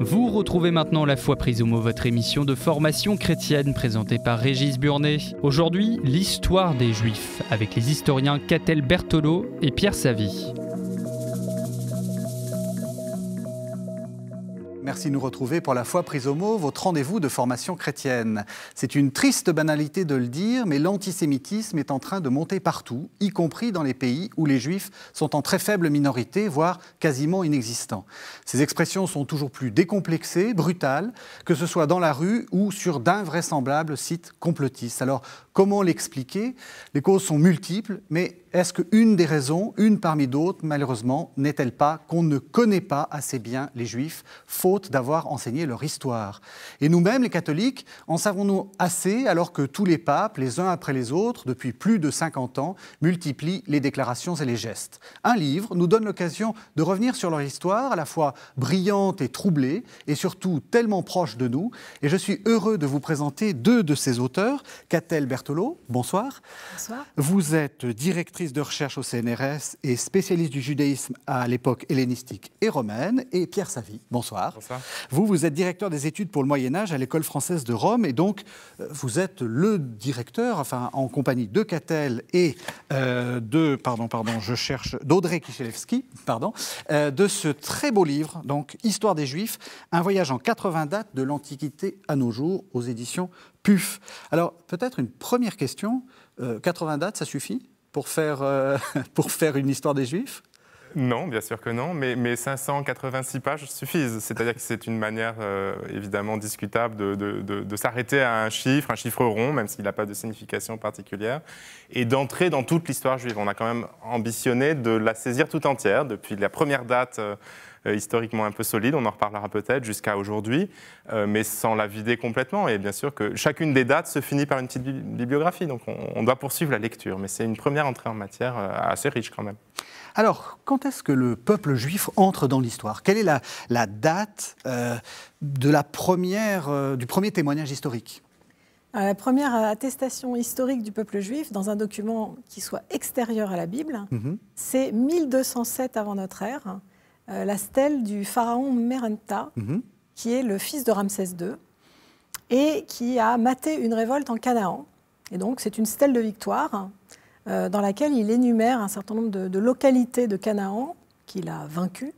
Vous retrouvez maintenant La foi prise au mot, votre émission de formation chrétienne présentée par Régis Burnet. Aujourd'hui, l'histoire des Juifs, avec les historiens Catel Bertolo et Pierre Savy. si nous retrouvons pour la fois prise au mot, votre rendez-vous de formation chrétienne. C'est une triste banalité de le dire, mais l'antisémitisme est en train de monter partout, y compris dans les pays où les juifs sont en très faible minorité, voire quasiment inexistants. Ces expressions sont toujours plus décomplexées, brutales, que ce soit dans la rue ou sur d'invraisemblables sites complotistes. Alors, comment l'expliquer Les causes sont multiples, mais est-ce une des raisons, une parmi d'autres, malheureusement, n'est-elle pas qu'on ne connaît pas assez bien les juifs, faute d'avoir enseigné leur histoire. Et nous-mêmes, les catholiques, en savons-nous assez alors que tous les papes, les uns après les autres, depuis plus de 50 ans, multiplient les déclarations et les gestes Un livre nous donne l'occasion de revenir sur leur histoire, à la fois brillante et troublée, et surtout tellement proche de nous. Et je suis heureux de vous présenter deux de ces auteurs. Catel Bertolo, bonsoir. Bonsoir. Vous êtes directrice de recherche au CNRS et spécialiste du judaïsme à l'époque hellénistique et romaine. Et Pierre Savy, bonsoir. bonsoir. Vous, vous êtes directeur des études pour le Moyen Âge à l'école française de Rome, et donc euh, vous êtes le directeur, enfin en compagnie de Catel et euh, de, pardon, pardon, je cherche d'Audrey Kiselewski pardon, euh, de ce très beau livre, donc Histoire des Juifs, un voyage en 80 dates de l'Antiquité à nos jours aux éditions PUF. Alors peut-être une première question. 80 dates, ça suffit pour faire, pour faire une histoire des Juifs non, bien sûr que non, mais, 586 pages suffisent. C'est-à-dire que c'est une manière euh, évidemment discutable de, s'arrêter à un chiffre, un chiffre rond, même s'il n'a pas de signification particulière, et d'entrer dans toute l'histoire juive. On a quand même ambitionné de la saisir tout entière, depuis la première date. Euh, euh, historiquement un peu solide, on en reparlera peut-être jusqu'à aujourd'hui, mais sans la vider complètement. Et bien sûr que chacune des dates se finit par une petite bibliographie, donc on doit poursuivre la lecture, mais c'est une première entrée en matière assez riche quand même. Alors, quand est-ce que le peuple juif entre dans l'histoire Quelle est la, date euh, de la première, euh, du premier témoignage historique euh, La première attestation historique du peuple juif dans un document qui soit extérieur à la Bible, mhm. c'est 1207 avant notre ère, la stèle du pharaon Merenta, mhm. qui est le fils de Ramsès II, et qui a maté une révolte en Canaan. Et donc, c'est une stèle de victoire euh, dans laquelle il énumère un certain nombre de, localités de Canaan qu'il a vaincues.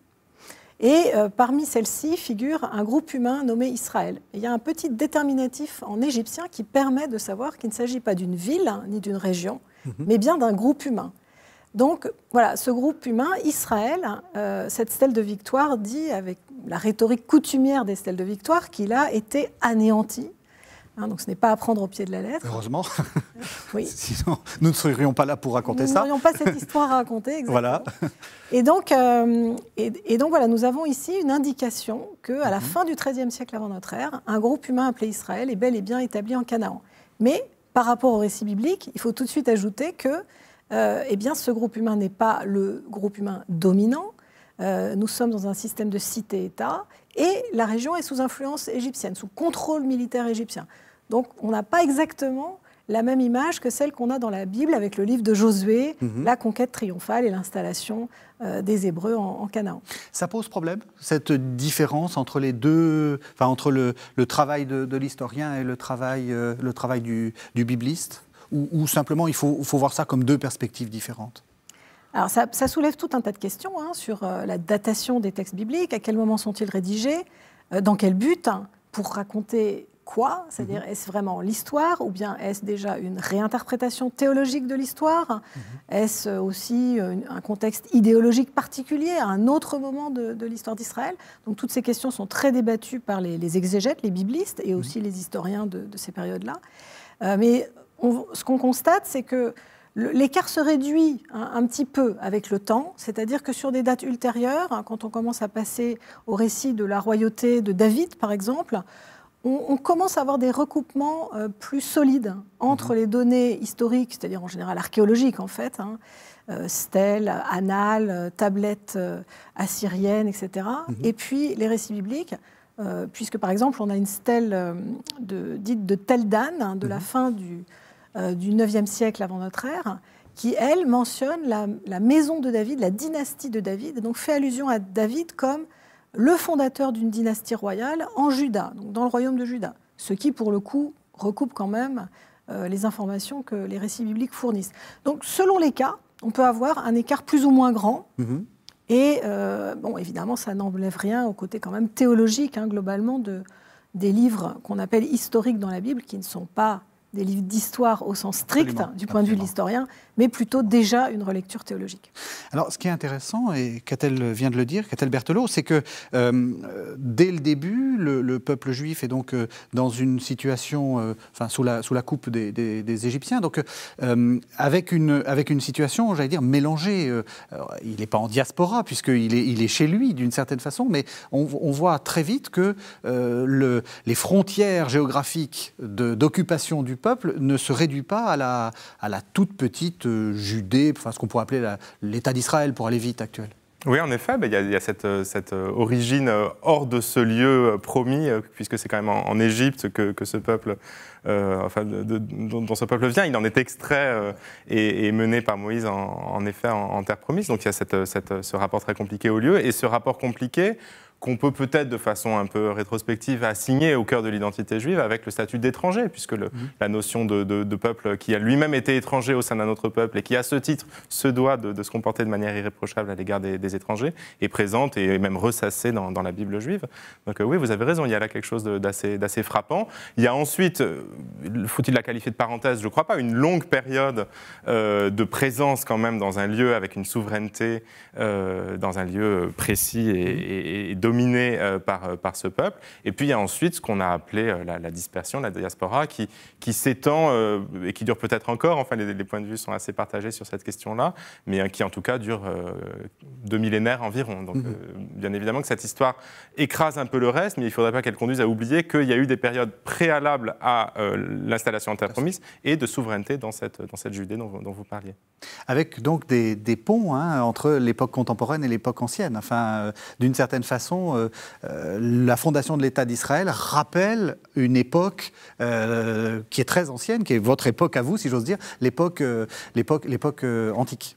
Et euh, parmi celles-ci figure un groupe humain nommé Israël. il y a un petit déterminatif en égyptien qui permet de savoir qu'il ne s'agit pas d'une ville hein, ni d'une région, mhm. mais bien d'un groupe humain. Donc voilà, ce groupe humain, Israël, euh, cette stèle de victoire dit, avec la rhétorique coutumière des stèles de victoire, qu'il a été anéanti Hein, donc ce n'est pas à prendre au pied de la lettre. Heureusement. Sinon, nous ne serions pas là pour raconter ça. Nous n'aurions pas cette histoire à raconter. Exactement. Voilà. Et donc, euh, et, donc voilà, nous avons ici une indication que à la mhm. fin du XIIIe siècle avant notre ère, un groupe humain appelé Israël est bel et bien établi en Canaan. Mais par rapport au récit biblique, il faut tout de suite ajouter que euh, eh bien, ce groupe humain n'est pas le groupe humain dominant. Euh, nous sommes dans un système de cité-État et la région est sous influence égyptienne, sous contrôle militaire égyptien. Donc on n'a pas exactement la même image que celle qu'on a dans la Bible avec le livre de Josué, mhm. la conquête triomphale et l'installation euh, des Hébreux en, Canaan. Ça pose problème, cette différence entre les deux, enfin, entre le, travail de, l'historien et le travail, euh, le travail du, bibliste ou, simplement il faut, voir ça comme deux perspectives différentes alors ça, soulève tout un tas de questions hein, sur euh, la datation des textes bibliques, à quel moment sont-ils rédigés, dans quel but, hein, pour raconter quoi C'est-à-dire, mhm. est-ce vraiment l'histoire ou bien est-ce déjà une réinterprétation théologique de l'histoire mhm. Est-ce aussi un contexte idéologique particulier à un autre moment de, l'histoire d'Israël Donc, toutes ces questions sont très débattues par les, exégètes, les biblistes et aussi mhm. les historiens de, ces périodes-là. Euh, mais ce qu'on constate, c'est que L'écart se réduit un petit peu avec le temps, c'est-à-dire que sur des dates ultérieures, hein, quand on commence à passer au récit de la royauté de David, par exemple, on, commence à avoir des recoupements euh, plus solides entre mhm. les données historiques, c'est-à-dire en général archéologiques en fait, hein, euh, stèles, annales, tablettes euh, assyriennes, etc., mhm. et puis les récits bibliques, puisque par exemple on a une stèle dite de Teldan, hein, de la mhm. fin du, du 9e siècle avant notre ère, qui, elle, mentionne la, maison de David, la dynastie de David, et donc fait allusion à David comme le fondateur d'une dynastie royale en Juda, donc dans le royaume de Juda. Ce qui, pour le coup, recoupe quand même euh, les informations que les récits bibliques fournissent. Donc, selon les cas, on peut avoir un écart plus ou moins grand. Mhm. Et, euh, bon, évidemment, ça n'enlève rien au côté quand même théologique, hein, globalement, de, des livres qu'on appelle historiques dans la Bible, qui ne sont pas des livres d'histoire au sens strict, du point de vue de l'historien, mais plutôt déjà une relecture théologique. Alors, ce qui est intéressant, et qu'a-t-elle vient de le dire, qu'a-t-elle Berthelot, c'est que euh, dès le début, le, peuple juif est donc euh, dans une situation, euh, enfin, sous la, sous la coupe des, Égyptiens, donc avec, une, avec une situation, j'allais dire, mélangée. il n'est pas en diaspora, puisqu'il est, il est chez lui d'une certaine façon, mais on, voit très vite que le, les frontières géographiques d'occupation du peuple ne se réduisent pas à la, à la toute petite de euh, Judée, enfin ce qu'on pourrait appeler l'État d'Israël pour aller vite actuel oui, en effet, il y, a cette, euh, euh, origine hors de ce lieu promis, puisque c'est quand même en, Égypte que, ce peuple, enfin, dont, ce peuple vient. Il en est extrait et, mené par Moïse, en, effet, en, terre promise. Donc il y a ce rapport très compliqué au lieu. Et ce rapport compliqué, qu'on peut peut-être de façon un peu rétrospective assigner au cœur de l'identité juive avec le statut d'étranger, puisque mhm. la notion de, peuple qui a lui-même été étranger au sein d'un autre peuple et qui, à ce titre, se doit de, se comporter de manière irréprochable à l'égard des, étrangers, est présente et même ressassée dans, la Bible juive. Donc euh, oui, vous avez raison, il y a là quelque chose d'assez frappant. Il y a ensuite, euh, faut-il la qualifier de parenthèse, je ne crois pas, une longue période euh, de présence quand même dans un lieu avec une souveraineté, dans un lieu précis et, et de dominé euh, par, euh, par ce peuple. Et puis il y a ensuite ce qu'on a appelé euh, la, dispersion, la diaspora, qui, qui s'étend et qui dure peut-être encore. Enfin, les, points de vue sont assez partagés sur cette question-là, mais qui en tout cas dure deux millénaires environ. Donc, mhm. bien évidemment que cette histoire écrase un peu le reste, mais il ne faudrait pas qu'elle conduise à oublier qu'il y a eu des périodes préalables à l'installation interpromise et de souveraineté dans cette, dans cette Judée dont, vous parliez. Avec donc des, des ponts hein, entre l'époque contemporaine et l'époque ancienne. Enfin, d'une certaine façon, euh, euh, la fondation de l'État d'Israël rappelle une époque euh, qui est très ancienne, qui est votre époque à vous, si j'ose dire, l'époque, l'époque, l'époque antique.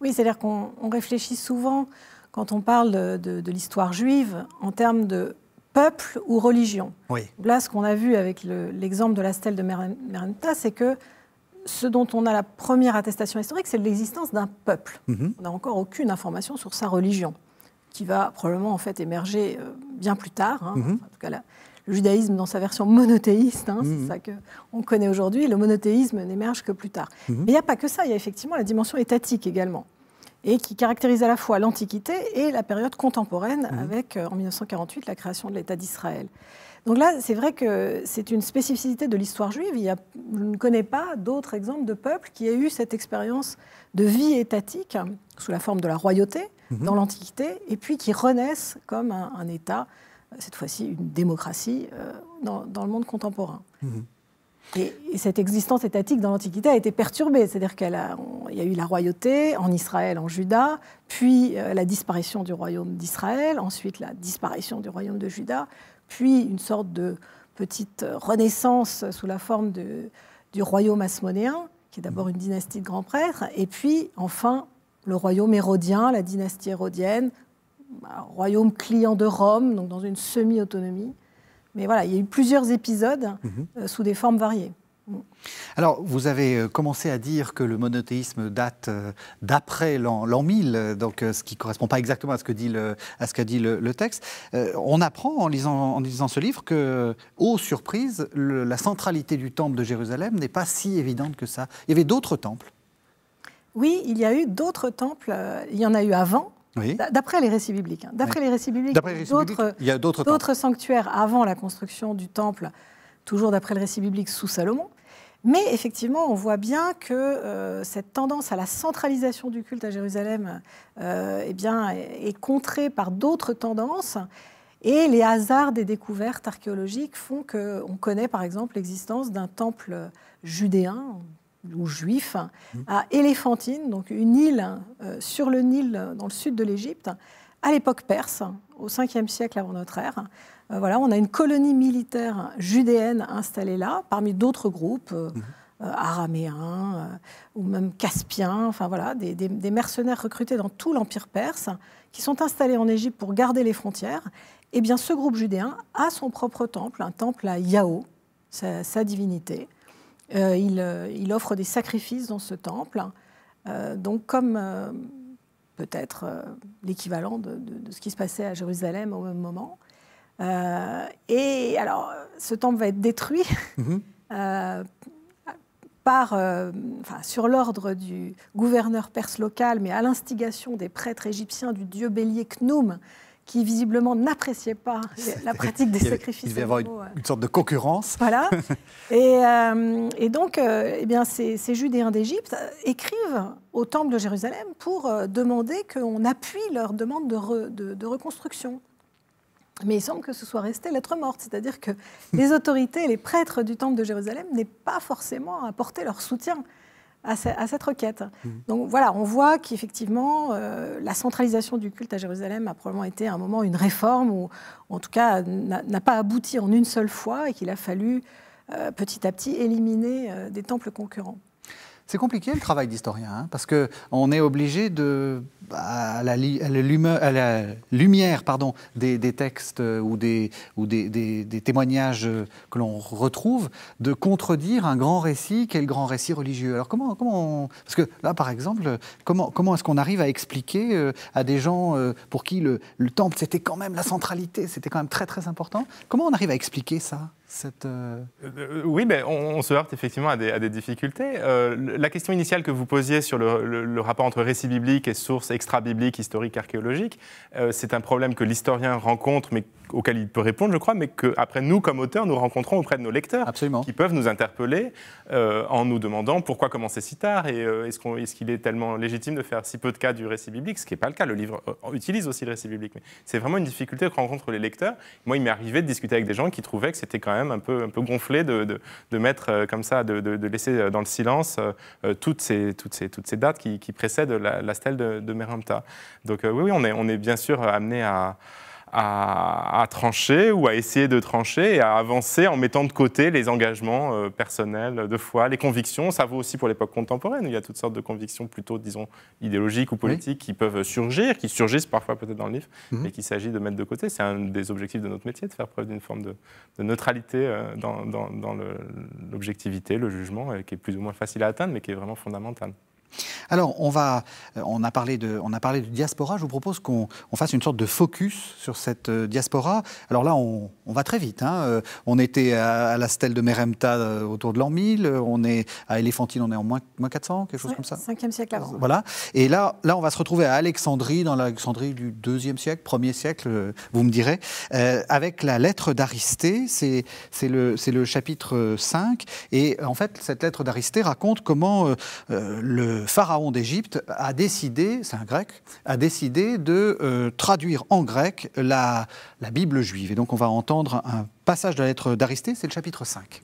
Oui, c'est-à-dire qu'on réfléchit souvent, quand on parle de, l'histoire juive, en termes de peuple ou religion. Oui. Là, ce qu'on a vu avec l'exemple de la stèle de Merenta, c'est que ce dont on a la première attestation historique, c'est l'existence d'un peuple. Mhm. On n'a encore aucune information sur sa religion qui va probablement en fait émerger euh, bien plus tard. Hein. Mhm. en tout cas, le judaïsme dans sa version monothéiste, hein, c'est mhm. ça que on connaît aujourd'hui. Le monothéisme n'émerge que plus tard. Mhm. Mais il n'y a pas que ça. Il y a effectivement la dimension étatique également, et qui caractérise à la fois l'Antiquité et la période contemporaine, avec euh, en 1948 la création de l'État d'Israël. Donc là, c'est vrai que c'est une spécificité de l'histoire juive. Il a, je ne connais pas d'autres exemples de peuples qui aient eu cette expérience de vie étatique sous la forme de la royauté, Mhm. dans l'Antiquité, et puis qui renaissent comme un, État, cette fois-ci une démocratie, euh, dans, le monde contemporain. Mhm. Et, cette existence étatique dans l'Antiquité a été perturbée, c'est-à-dire qu'il y a eu la royauté en Israël, en Juda, puis euh, la disparition du royaume d'Israël, ensuite la disparition du royaume de Juda, puis une sorte de petite renaissance sous la forme de, du royaume asmonéen, qui est d'abord mhm. une dynastie de grands prêtres, et puis enfin le royaume hérodien, la dynastie hérodienne, royaume client de Rome, donc dans une semi-autonomie. Mais voilà, il y a eu plusieurs épisodes mhm. euh, sous des formes variées. Alors, vous avez euh, commencé à dire que le monothéisme date euh, d'après l'an 1000, donc ce qui ne correspond pas exactement à ce que dit le, à ce dit le, texte. on apprend en lisant, en lisant ce livre que, ô surprises, surprise, la centralité du temple de Jérusalem n'est pas si évidente que ça. Il y avait d'autres temples. Oui, il y a eu d'autres temples. Euh, il y en a eu avant, D'après hein. les récits bibliques. D'après les récits bibliques, il y a d'autres sanctuaires avant la construction du temple, toujours d'après le récit biblique sous Salomon. Mais effectivement, on voit bien que euh, cette tendance à la centralisation du culte à Jérusalem euh, eh est contrée par d'autres tendances. Et les hasards des découvertes archéologiques font qu'on connaît par exemple l'existence d'un temple judéen, ou juif, mmh. à Éléphantine, donc une île euh, sur le Nil dans le sud de l'Égypte, à l'époque perse, au 5e siècle avant notre ère. Euh, voilà, on a une colonie militaire judéenne installée là, parmi d'autres groupes. Euh, mmh. araméens ou même caspiens, enfin voilà, des, mercenaires recrutés dans tout l'Empire perse qui sont installés en Égypte pour garder les frontières. Et eh bien, ce groupe judéen a son propre temple, un temple à Yao, sa divinité. Euh, euh, il, offre des sacrifices dans ce temple, euh, donc comme peut-être l'équivalent de, ce qui se passait à Jérusalem au même moment. et alors, ce temple va être détruit. Mhm. sur l'ordre du gouverneur perse local, mais à l'instigation des prêtres égyptiens du dieu bélier Knoum, qui visiblement n'appréciaient pas la pratique des sacrifices. Il devait avoir euh. une, sorte de concurrence. Voilà. Euh, et, donc, euh, eh bien, ces, Judéens d'Égypte écrivent au temple de Jérusalem pour demander qu'on appuie leur demande de, reconstruction. Mais il semble que ce soit resté lettre morte, c'est-à-dire que les autorités, les prêtres du temple de Jérusalem n'aient pas forcément apporté leur soutien à, cette requête. Mmh. Donc voilà, on voit qu'effectivement, euh, la centralisation du culte à Jérusalem a probablement été un moment une réforme, ou en tout cas n'a pas abouti en une seule fois, et qu'il a fallu euh, petit à petit éliminer euh, des temples concurrents. C'est compliqué le travail d'historien, hein, parce parce qu'on est obligé de, à la, lumière pardon, des, textes euh, ou des, ou des, témoignages euh, que l'on retrouve, de contredire un grand récit quel le grand récit religieux. Alors comment, comment parce que là par exemple, comment, comment est-ce qu'on arrive à expliquer euh, à des gens pour qui le temple c'était quand même la centralité, c'était quand même très très important, comment on arrive à expliquer ça cette... Euh, euh, oui, mais on, se heurte effectivement à des, difficultés. Euh, la question initiale que vous posiez sur le, rapport entre récit biblique et source extra biblique historique, archéologique c'est un problème que l'historien rencontre, mais auquel il peut répondre, je crois, mais que après nous, comme auteurs, nous rencontrons auprès de nos lecteurs, qui peuvent nous interpeller en nous demandant pourquoi commencer si tard et est-ce qu'il est, est, tellement légitime de faire si peu de cas du récit biblique, ce qui n'est pas le cas. Le livre utilise aussi le récit biblique, mais c'est vraiment une difficulté que rencontrent les lecteurs. Moi, il m'est arrivé de discuter avec des gens qui trouvaient que c'était quand même un peu, un peu gonflé de, mettre euh, comme ça, de, laisser euh, dans le silence euh, toutes, ces, toutes, toutes ces dates qui, précèdent la, stèle de, Meramta. Donc oui, oui, on est, on est bien sûr amené à à, trancher ou à essayer de trancher et à avancer en mettant de côté les engagements euh, personnels de foi, les convictions. Ça vaut aussi pour l'époque contemporaine où il y a toutes sortes de convictions plutôt, disons, idéologiques ou politiques qui peuvent surgir, qui surgissent parfois peut-être dans le livre, mhm. mais qu'il s'agit de mettre de côté. C'est un des objectifs de notre métier, de faire preuve d'une forme de, neutralité euh, dans, l'objectivité, le, jugement, euh, qui est plus ou moins facile à atteindre, mais qui est vraiment fondamental. Alors, on, va, euh, on, a parlé de, on a parlé diaspora. Je vous propose qu'on fasse une sorte de focus sur cette euh, diaspora. Alors là, on, va très vite. Hein. Euh, on était à, la stèle de Meremta autour de l'an 1000. On est à Éléphantine, on est en moins, moins 400, quelque chose comme ça. 5 siècle avant. Voilà. Et là, là, on va se retrouver à Alexandrie, dans l'Alexandrie du 2 siècle, 1 siècle, vous me direz, avec la lettre d'Aristée. C'est le, le chapitre 5. Et en fait, cette lettre d'Aristée raconte comment le pharaon d'Égypte a décidé, c'est un grec, a décidé de euh, traduire en grec la, Bible juive. Et donc on va entendre un passage de la lettre d'Aristée, c'est le chapitre 5.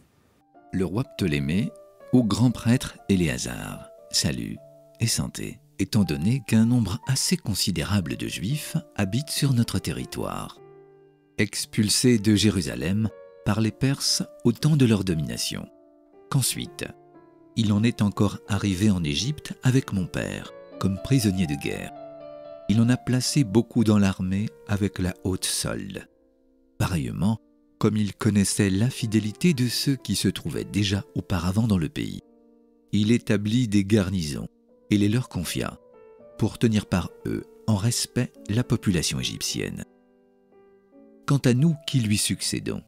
Le roi Ptolémée au grand prêtre Éléazar, salut et santé, étant donné qu'un nombre assez considérable de Juifs habitent sur notre territoire. Expulsés de Jérusalem par les Perses au temps de leur domination, qu'ensuite il en est encore arrivé en Égypte avec mon père, comme prisonnier de guerre. Il en a placé beaucoup dans l'armée avec la haute solde. Pareillement, comme il connaissait l'infidélité de ceux qui se trouvaient déjà auparavant dans le pays, il établit des garnisons et les leur confia, pour tenir par eux en respect la population égyptienne. Quant à nous qui lui succédons,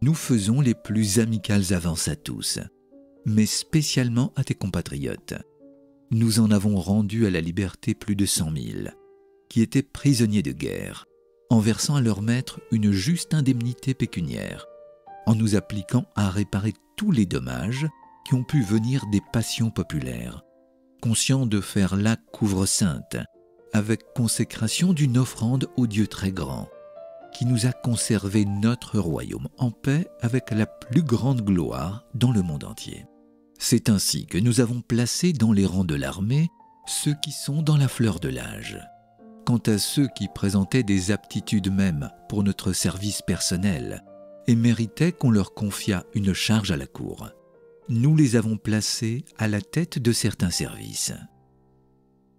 nous faisons les plus amicales avances à tous, mais spécialement à tes compatriotes. Nous en avons rendu à la liberté plus de cent mille, qui étaient prisonniers de guerre, en versant à leur maître une juste indemnité pécuniaire, en nous appliquant à réparer tous les dommages qui ont pu venir des passions populaires, conscients de faire la couvre-sainte, avec consécration d'une offrande au Dieu très grand, qui nous a conservé notre royaume en paix avec la plus grande gloire dans le monde entier. C'est ainsi que nous avons placé dans les rangs de l'armée ceux qui sont dans la fleur de l'âge. Quant à ceux qui présentaient des aptitudes mêmes pour notre service personnel et méritaient qu'on leur confiât une charge à la cour, nous les avons placés à la tête de certains services.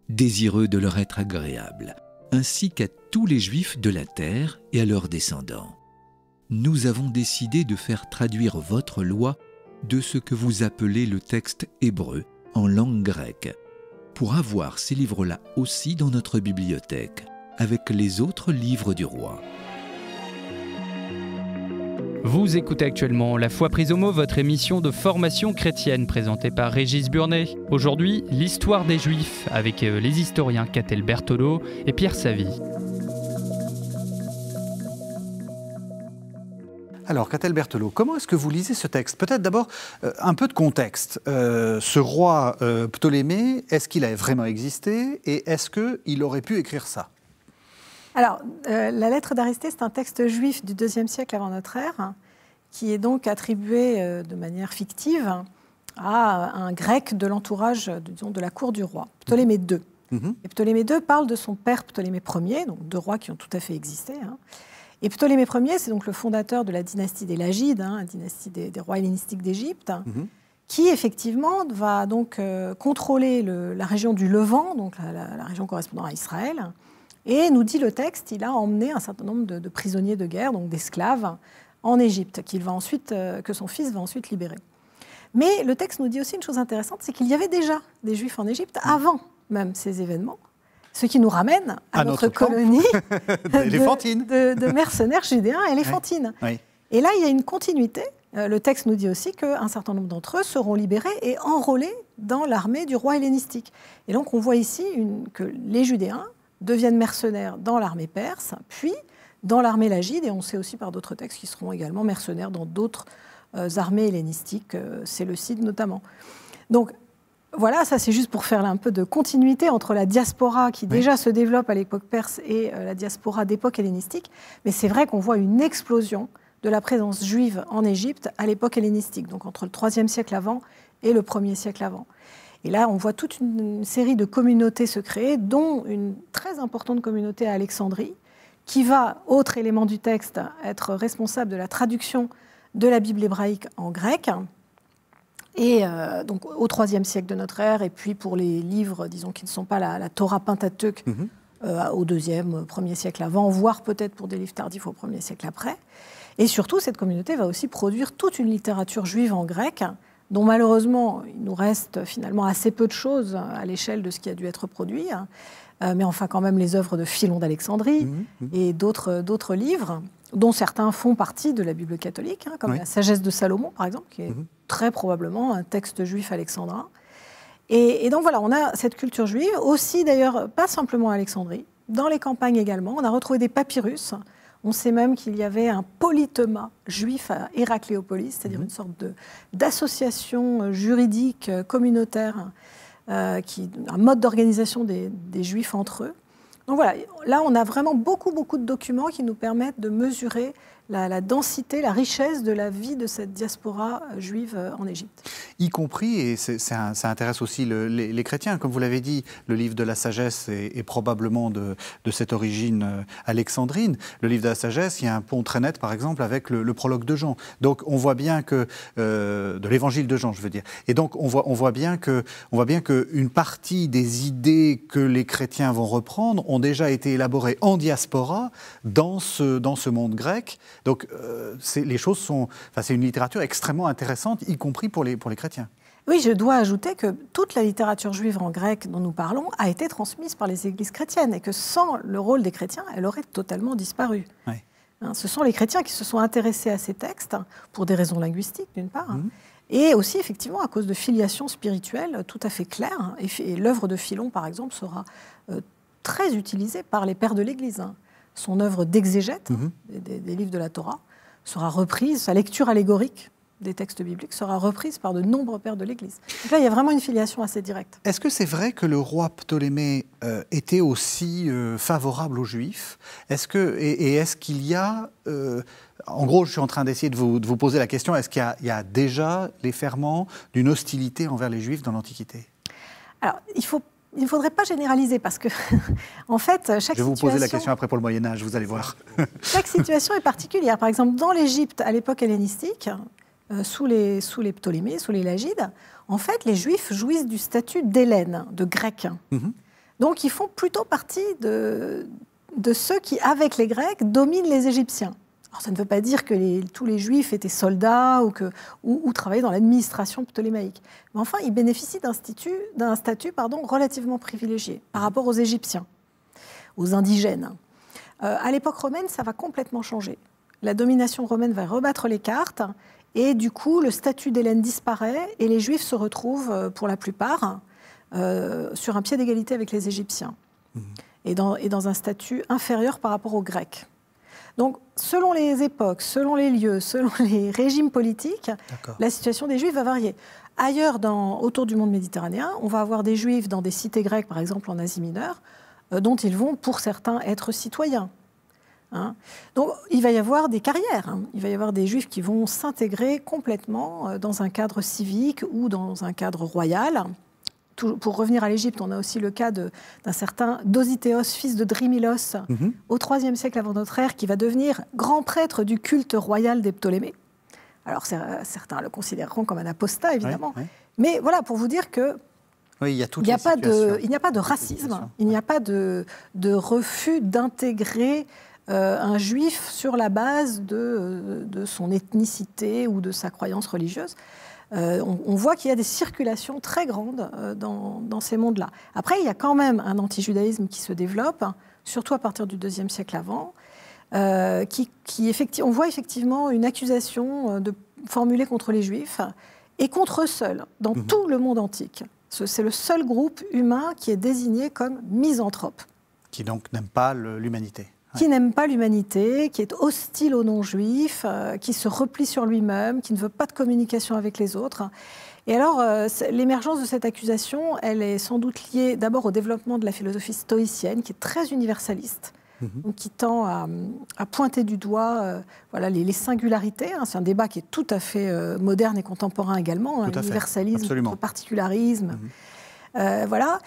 Désireux de leur être agréable, ainsi qu'à tous les Juifs de la terre et à leurs descendants, nous avons décidé de faire traduire votre loi de ce que vous appelez le texte hébreu en langue grecque, pour avoir ces livres-là aussi dans notre bibliothèque, avec les autres livres du roi. Vous écoutez actuellement La Foi prise au mot, votre émission de formation chrétienne présentée par Régis Burnet. Aujourd'hui, l'histoire des Juifs avec euh, les historiens Catel Bertolo et Pierre Savy. Alors, Catel Berthelot, comment est-ce que vous lisez ce texte Peut-être d'abord euh, un peu de contexte. Euh, ce roi euh, Ptolémée, est-ce qu'il a vraiment existé et est-ce qu'il aurait pu écrire ça Alors, la lettre d'Aristée, c'est un texte juif du IIe siècle avant notre ère, qui est donc attribué de manière fictive à un grec de l'entourage, de la cour du roi, Ptolémée II. Mhm. Et Ptolémée II parle de son père Ptolémée Ier, donc deux rois qui ont tout à fait existé. Hein. Et Ptolémée Ier, c'est donc le fondateur de la dynastie des Lagides, hein, la dynastie des, rois hellénistiques d'Égypte, mhm. qui effectivement va donc euh, contrôler la région du Levant, donc la, région correspondant à Israël. Et nous dit le texte, il a emmené un certain nombre de, prisonniers de guerre, donc d'esclaves, en Égypte, qu'il va ensuite, euh, que son fils va ensuite libérer. Mais le texte nous dit aussi une chose intéressante, c'est qu'il y avait déjà des Juifs en Égypte mhm. avant même ces événements. Ce qui nous ramène à, notre, colonie de, de, mercenaires judéens éléphantines. Oui. Et là, il y a une continuité. Euh, le texte nous dit aussi qu'un certain nombre d'entre eux seront libérés et enrôlés dans l'armée du roi hellénistique. Et donc on voit ici une, que les Judéens deviennent mercenaires dans l'armée perse, puis dans l'armée lagide, et on sait aussi par d'autres textes qu'ils seront également mercenaires dans d'autres euh, armées hellénistiques, euh, le notamment. Donc voilà, ça c'est juste pour faire un peu de continuité entre la diaspora qui déjà se développe à l'époque perse et euh, la diaspora d'époque hellénistique. Mais c'est vrai qu'on voit une explosion de la présence juive en Égypte à l'époque hellénistique, donc entre le 3 siècle avant et le 1 siècle avant. Et là, on voit toute une série de communautés se créer, dont une très importante communauté à Alexandrie, qui va, autre élément du texte, être responsable de la traduction de la Bible hébraïque en grec. Et euh, donc au IIIe siècle de notre ère, et puis pour les livres, disons, qui ne sont pas la, Torah Pentateuque, mhm. euh, au -hmm. au 1er siècle avant, voire peut-être pour des livres tardifs au 1 siècle après. Et surtout, cette communauté va aussi produire toute une littérature juive en grec, dont malheureusement, il nous reste finalement assez peu de choses à l'échelle de ce qui a dû être produit. Hein. Euh, mais enfin, quand même, les œuvres de Philon d'Alexandrie mhm, mhm. et d'autres livres dont certains font partie de la Bible catholique, hein, comme la Sagesse de Salomon, par exemple, qui est mhm. très probablement un texte juif alexandrin. Et, donc voilà, on a cette culture juive, aussi d'ailleurs, pas simplement à Alexandrie, dans les campagnes également, on a retrouvé des papyrus. On sait même qu'il y avait un politema juif à Héracléopolis, c'est-à-dire mhm. une sorte d'association juridique euh, communautaire, euh, qui, un mode d'organisation des juifs entre eux. Donc voilà, là on a vraiment beaucoup beaucoup de documents qui nous permettent de mesurer la, densité, la richesse de la vie de cette diaspora juive euh, en Égypte. Y compris, et ça, intéresse aussi les, chrétiens, comme vous l'avez dit, le livre de la sagesse est, probablement de, cette origine euh, alexandrine. Le livre de la sagesse, il y a un pont très net, par exemple, avec le, prologue de Jean. Donc on voit bien que, euh, de l'évangile de Jean, je veux dire. Et donc on voit, on voit bien que, on voit bien qu'une partie des idées que les chrétiens vont reprendre ont déjà été élaborées en diaspora dans ce, dans ce monde grec. Donc euh, les choses sont... Enfin, c'est une littérature extrêmement intéressante, y compris pour les, pour les chrétiens. Oui, je dois ajouter que toute la littérature juive en grec dont nous parlons a été transmise par les églises chrétiennes et que sans le rôle des chrétiens, elle aurait totalement disparu. Hein, ce sont les chrétiens qui se sont intéressés à ces textes pour des raisons linguistiques, d'une part, mhm. et aussi effectivement à cause de filiations spirituelles tout à fait claires. Hein, et, l'œuvre de Philon, par exemple, sera euh, très utilisée par les pères de l'Église. Hein son œuvre d'exégète mhm. des, livres de la Torah sera reprise, sa lecture allégorique des textes bibliques sera reprise par de nombreux pères de l'Église. là, il y a vraiment une filiation assez directe. Est-ce que c'est vrai que le roi Ptolémée euh, était aussi euh, favorable aux Juifs Est-ce que et, est-ce qu'il y a euh, en gros, je suis en train d'essayer de vous, poser la question est-ce qu'il y, a déjà les ferments d'une hostilité envers les Juifs dans l'Antiquité Alors, il faut il ne faudrait pas généraliser parce que, en fait, chaque situation... Je vais vous situation, poser la question après pour le Moyen Âge, vous allez voir. chaque situation est particulière. Par exemple, dans l'Égypte à l'époque hellénistique, euh, sous, les, sous les Ptolémées, sous les Lagides, en fait, les Juifs jouissent du statut d'Hélène, de Grec. Mhm. Donc, ils font plutôt partie de, de ceux qui, avec les Grecs, dominent les Égyptiens. Alors, ça ne veut pas dire que tous les juifs étaient soldats ou, que, ou, travaillaient dans l'administration ptolémaïque. Mais enfin, ils bénéficient d'un statut relativement privilégié par rapport aux Égyptiens, aux indigènes. Euh, à l'époque romaine, ça va complètement changer. La domination romaine va rebattre les cartes et du coup, le statut d'Hélène disparaît et les Juifs se retrouvent, euh, pour la plupart, euh, sur un pied d'égalité avec les Égyptiens mmh. et dans un statut inférieur par rapport aux Grecs. Donc, selon les époques, selon les lieux, selon les régimes politiques, la situation des Juifs va varier. Ailleurs, dans, autour du monde méditerranéen, on va avoir des Juifs dans des cités grecques, par exemple en Asie mineure, euh, dont ils vont, pour certains, être citoyens. Hein. Donc, il va y avoir des carrières. Hein. Il va y avoir des Juifs qui vont s'intégrer complètement euh, dans un cadre civique ou dans un cadre royal pour revenir à l'Égypte, on a aussi le cas d'un certain Dosithéos, fils de Drimilos, mhm. au 3 au IIIe siècle avant notre ère, qui va devenir grand prêtre du culte royal des Ptolémées. Alors certains le considéreront comme un apostat, évidemment. Mais voilà, pour vous dire que il n'y a, pas de, racisme, il n'y a pas de, refus d'intégrer euh, un juif sur la base de, de son ethnicité ou de sa croyance religieuse. Euh, on, voit qu'il y a des circulations très grandes euh, dans, ces mondes-là. Après, il y a quand même un anti-judaïsme qui se développe, surtout à partir du deuxième siècle avant, euh, qui, qui on voit effectivement une accusation de, formulée contre les Juifs et contre eux seuls, dans mhm. tout le monde antique. C'est le seul groupe humain qui est désigné comme misanthrope. Qui donc n'aime pas l'humanité qui n'aime pas l'humanité, qui est hostile aux non-juifs, euh, qui se replie sur lui-même, qui ne veut pas de communication avec les autres. Et alors, euh, l'émergence de cette accusation, elle est sans doute liée d'abord au développement de la philosophie stoïcienne, qui est très universaliste, mhm. qui tend à, pointer du doigt euh, voilà, les, singularités. Hein. C'est un débat qui est tout à fait moderne et contemporain également, hein, Universalisme, l'universalisme, le particularisme. Mhm. voilà.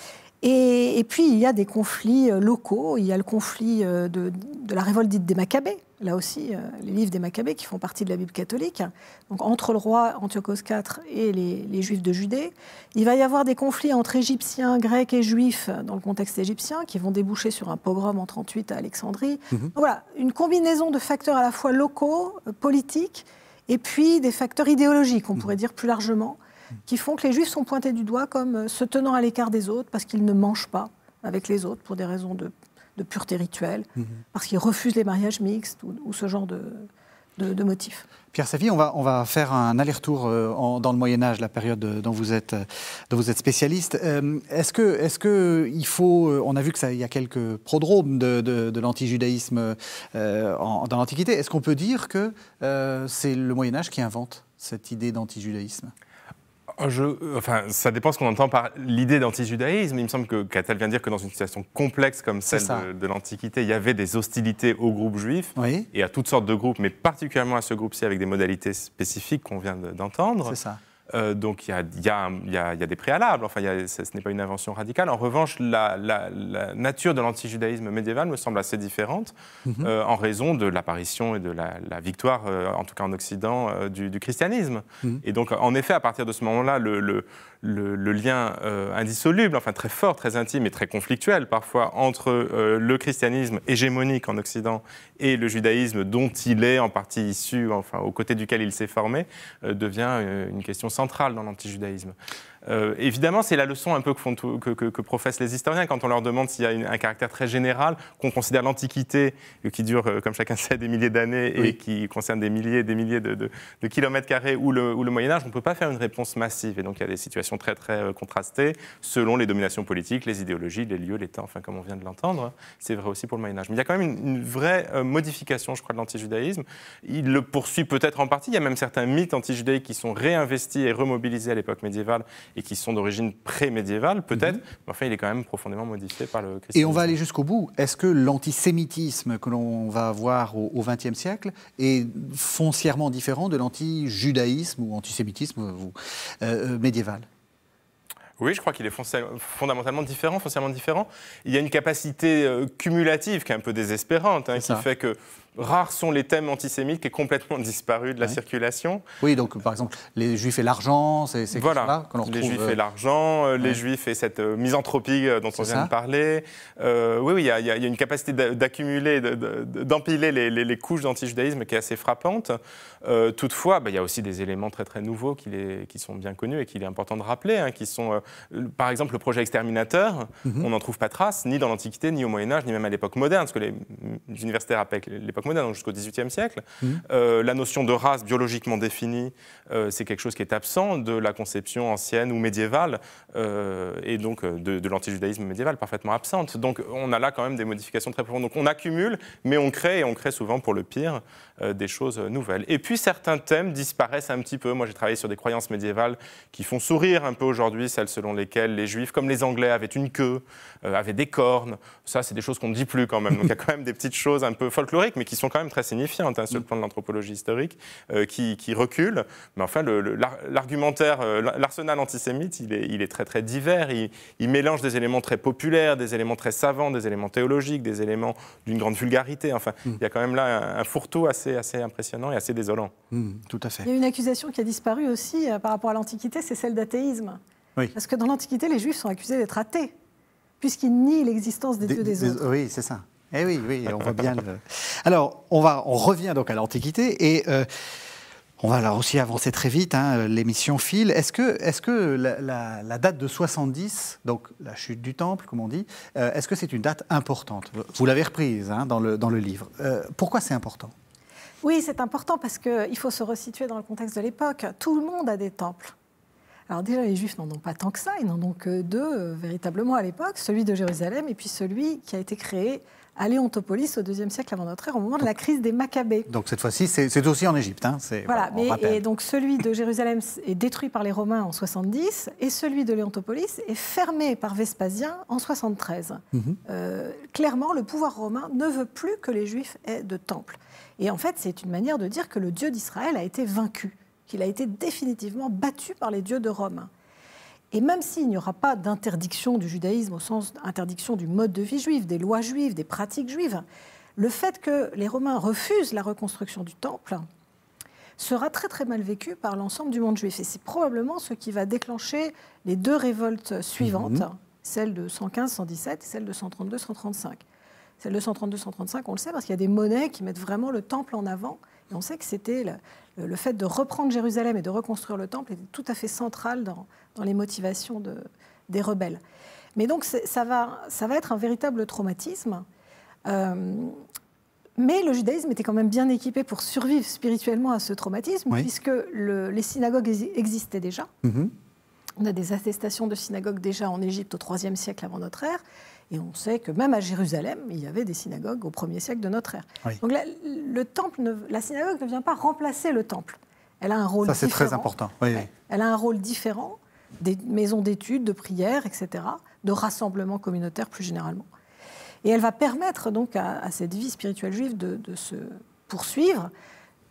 Et, puis, il y a des conflits euh, locaux. Il y a le conflit euh, de, la révolte dite des Maccabées, là aussi, euh, les livres des Maccabées qui font partie de la Bible catholique. Donc, entre le roi Antiochos IV et les, Juifs de Judée, il va y avoir des conflits entre Égyptiens, Grecs et Juifs dans le contexte égyptien qui vont déboucher sur un pogrom en 38 à Alexandrie. Mhm. voilà, une combinaison de facteurs à la fois locaux, politiques, et puis des facteurs idéologiques, on mhm. pourrait dire plus largement, qui font que les juifs sont pointés du doigt comme euh, se tenant à l'écart des autres parce qu'ils ne mangent pas avec les autres pour des raisons de, pureté rituelle, mhm. parce qu'ils refusent les mariages mixtes ou, ce genre de, motifs. Pierre Savy, on va, on va faire un aller-retour euh, dans le Moyen Âge, la période dont vous êtes, euh, dont vous êtes spécialiste. est-ce que, est-ce que il faut, on a vu que ça, il y a quelques prodromes de, de, de l'antijudaïsme dans l'Antiquité. Est-ce qu'on peut dire que c'est le Moyen Âge qui invente cette idée d'antijudaïsme euh, enfin, ça dépend ce qu'on entend par l'idée d'antijudaïsme. Il me semble que Catel vient dire que dans une situation complexe comme celle de, l'Antiquité, il y avait des hostilités aux groupes juifs et à toutes sortes de groupes, mais particulièrement à ce groupe-ci avec des modalités spécifiques qu'on vient d'entendre. C'est ça donc il y a, des préalables, enfin ce, n'est pas une invention radicale. En revanche, la, nature de l'antijudaïsme médiéval me semble assez différente mhm. euh, en raison de l'apparition et de la, victoire, euh, en tout cas en Occident, euh, du, christianisme. Mhm. Et donc en effet, à partir de ce moment-là, le le, lien euh, indissoluble, enfin très fort, très intime et très conflictuel parfois entre euh, le christianisme hégémonique en Occident et le judaïsme dont il est en partie issu, enfin aux côtés duquel il s'est formé, euh, devient une question centrale dans l'antijudaïsme. Euh, évidemment, c'est la leçon un peu que, font, que, professent les historiens quand on leur demande s'il y a un caractère très général, qu'on considère l'Antiquité, euh, qui dure, euh, comme chacun sait, des milliers d'années et qui concerne des milliers et des milliers de, kilomètres carrés ou le, Moyen-Âge, on ne peut pas faire une réponse massive. Et donc, il y a des situations très, très contrastées selon les dominations politiques, les idéologies, les lieux, les temps, enfin, comme on vient de l'entendre. C'est vrai aussi pour le Moyen-Âge. Mais il y a quand même une, une vraie modification, je crois, de l'antijudaïsme. Il le poursuit peut-être en partie. Il y a même certains mythes antijudaïques qui sont réinvestis et remobilisés à l'époque médiévale et qui sont d'origine pré-médiévale, peut-être, mhm. mais enfin, il est quand même profondément modifié par le christianisme. Et on va aller jusqu'au bout. Est-ce que l'antisémitisme que l'on va avoir au XXe siècle est foncièrement différent de l'anti-judaïsme ou antisémitisme euh, euh, médiéval oui, je crois qu'il est fondamentalement différent, foncièrement différent. Il y a une capacité euh, cumulative qui est un peu désespérante, hein, qui fait que rares sont les thèmes antisémites qui est complètement disparu de la circulation. Oui, donc par exemple, les juifs et l'argent, c'est voilà. qu'on qu'on retrouve. Les juifs et euh, l'argent, euh, les juifs et cette euh, misanthropie dont on vient de parler. oui, oui, il y, a une capacité d'accumuler, d'empiler les, les, les, couches d'antijudaïsme qui est assez frappante. toutefois, bah, il y a aussi des éléments très très nouveaux qui, qui sont bien connus et qu'il est important de rappeler, hein, qui sont par exemple le projet exterminateur. Mhm. On n'en trouve pas trace, ni dans l'Antiquité, ni au Moyen Âge, ni même à l'époque moderne, parce que les universitaires appellent l'époque moderne, jusqu'au XVIIIe siècle. Mmh. Euh, la notion de race biologiquement définie, euh, c'est quelque chose qui est absent de la conception ancienne ou médiévale, euh, et donc de, de l'antijudaïsme médiéval, parfaitement absente. Donc on a là quand même des modifications très profondes. Donc on accumule, mais on crée, et on crée souvent pour le pire, des choses nouvelles. Et puis certains thèmes disparaissent un petit peu. Moi j'ai travaillé sur des croyances médiévales qui font sourire un peu aujourd'hui, celles selon lesquelles les juifs, comme les anglais, avaient une queue, avaient des cornes. Ça, c'est des choses qu'on ne dit plus quand même. Donc il y a quand même des petites choses un peu folkloriques, mais qui sont quand même très signifiantes hein, sur le plan de l'anthropologie historique, euh, qui, qui, reculent. Mais enfin, l'argumentaire, euh, l'arsenal antisémite, il est, très très divers. Il, mélange des éléments très populaires, des éléments très savants, des éléments théologiques, des éléments d'une grande vulgarité. Enfin, mm. il y a quand même là un, un fourre assez, assez impressionnant et assez désolant. Mm, tout à fait. Il y a une accusation qui a disparu aussi euh, par rapport à l'Antiquité, c'est celle d'athéisme. Parce que dans l'Antiquité, les Juifs sont accusés d'être athées, puisqu'ils nient l'existence des, dieux des, des autres. Oui, c'est ça. Eh oui, oui, on voit bien. Alors, on, va, on revient donc à l'Antiquité et euh, on va alors aussi avancer très vite. Hein, l'émission file. Est-ce que, est que la, date de 70, donc la chute du temple, comme on dit, euh, est-ce que c'est une date importante Vous l'avez reprise hein, dans, le, dans le livre. Euh, pourquoi c'est important Oui, c'est important parce qu'il faut se resituer dans le contexte de l'époque. Tout le monde a des temples. Alors déjà, les Juifs n'en ont pas tant que ça, ils n'en ont que deux véritablement à l'époque, celui de Jérusalem et puis celui qui a été créé à Léontopolis au IIe siècle avant notre ère, au moment de la crise des Maccabées. Donc cette fois-ci, c'est aussi en Égypte. Hein, voilà, et donc celui de Jérusalem est détruit par les Romains en 70 et celui de Léontopolis est fermé par Vespasien en 73. Mhm. Euh, clairement, le pouvoir romain ne veut plus que les Juifs aient de temple. Et en fait, c'est une manière de dire que le Dieu d'Israël a été vaincu, qu'il a été définitivement battu par les dieux de Rome. Et même s'il n'y aura pas d'interdiction du judaïsme au sens d'interdiction du mode de vie juif, des lois juives, des pratiques juives, le fait que les Romains refusent la reconstruction du temple sera très très mal vécu par l'ensemble du monde juif. Et c'est probablement ce qui va déclencher les deux révoltes suivantes, mmh. celle de 115-117 et celle de 132-135. Celle de 132-135, on le sait, parce qu'il y a des monnaies qui mettent vraiment le temple en avant on sait que c'était le, fait de reprendre Jérusalem et de reconstruire le temple était tout à fait central dans, les motivations des rebelles. Mais donc ça va, être un véritable traumatisme. Euh, mais le judaïsme était quand même bien équipé pour survivre spirituellement à ce traumatisme, puisque les synagogues existaient déjà. Mm-hmm. On a des attestations de synagogues déjà en Égypte au IIIe siècle avant notre ère. Et on sait que même à Jérusalem, il y avait des synagogues au 1er siècle de notre ère. Donc la, le temple la synagogue ne vient pas remplacer le temple. Elle a un rôle Ça, c'est très important. Elle a un rôle différent des maisons d'études, de prières, etc., de rassemblements communautaires plus généralement. Et elle va permettre donc à, cette vie spirituelle juive de, se poursuivre.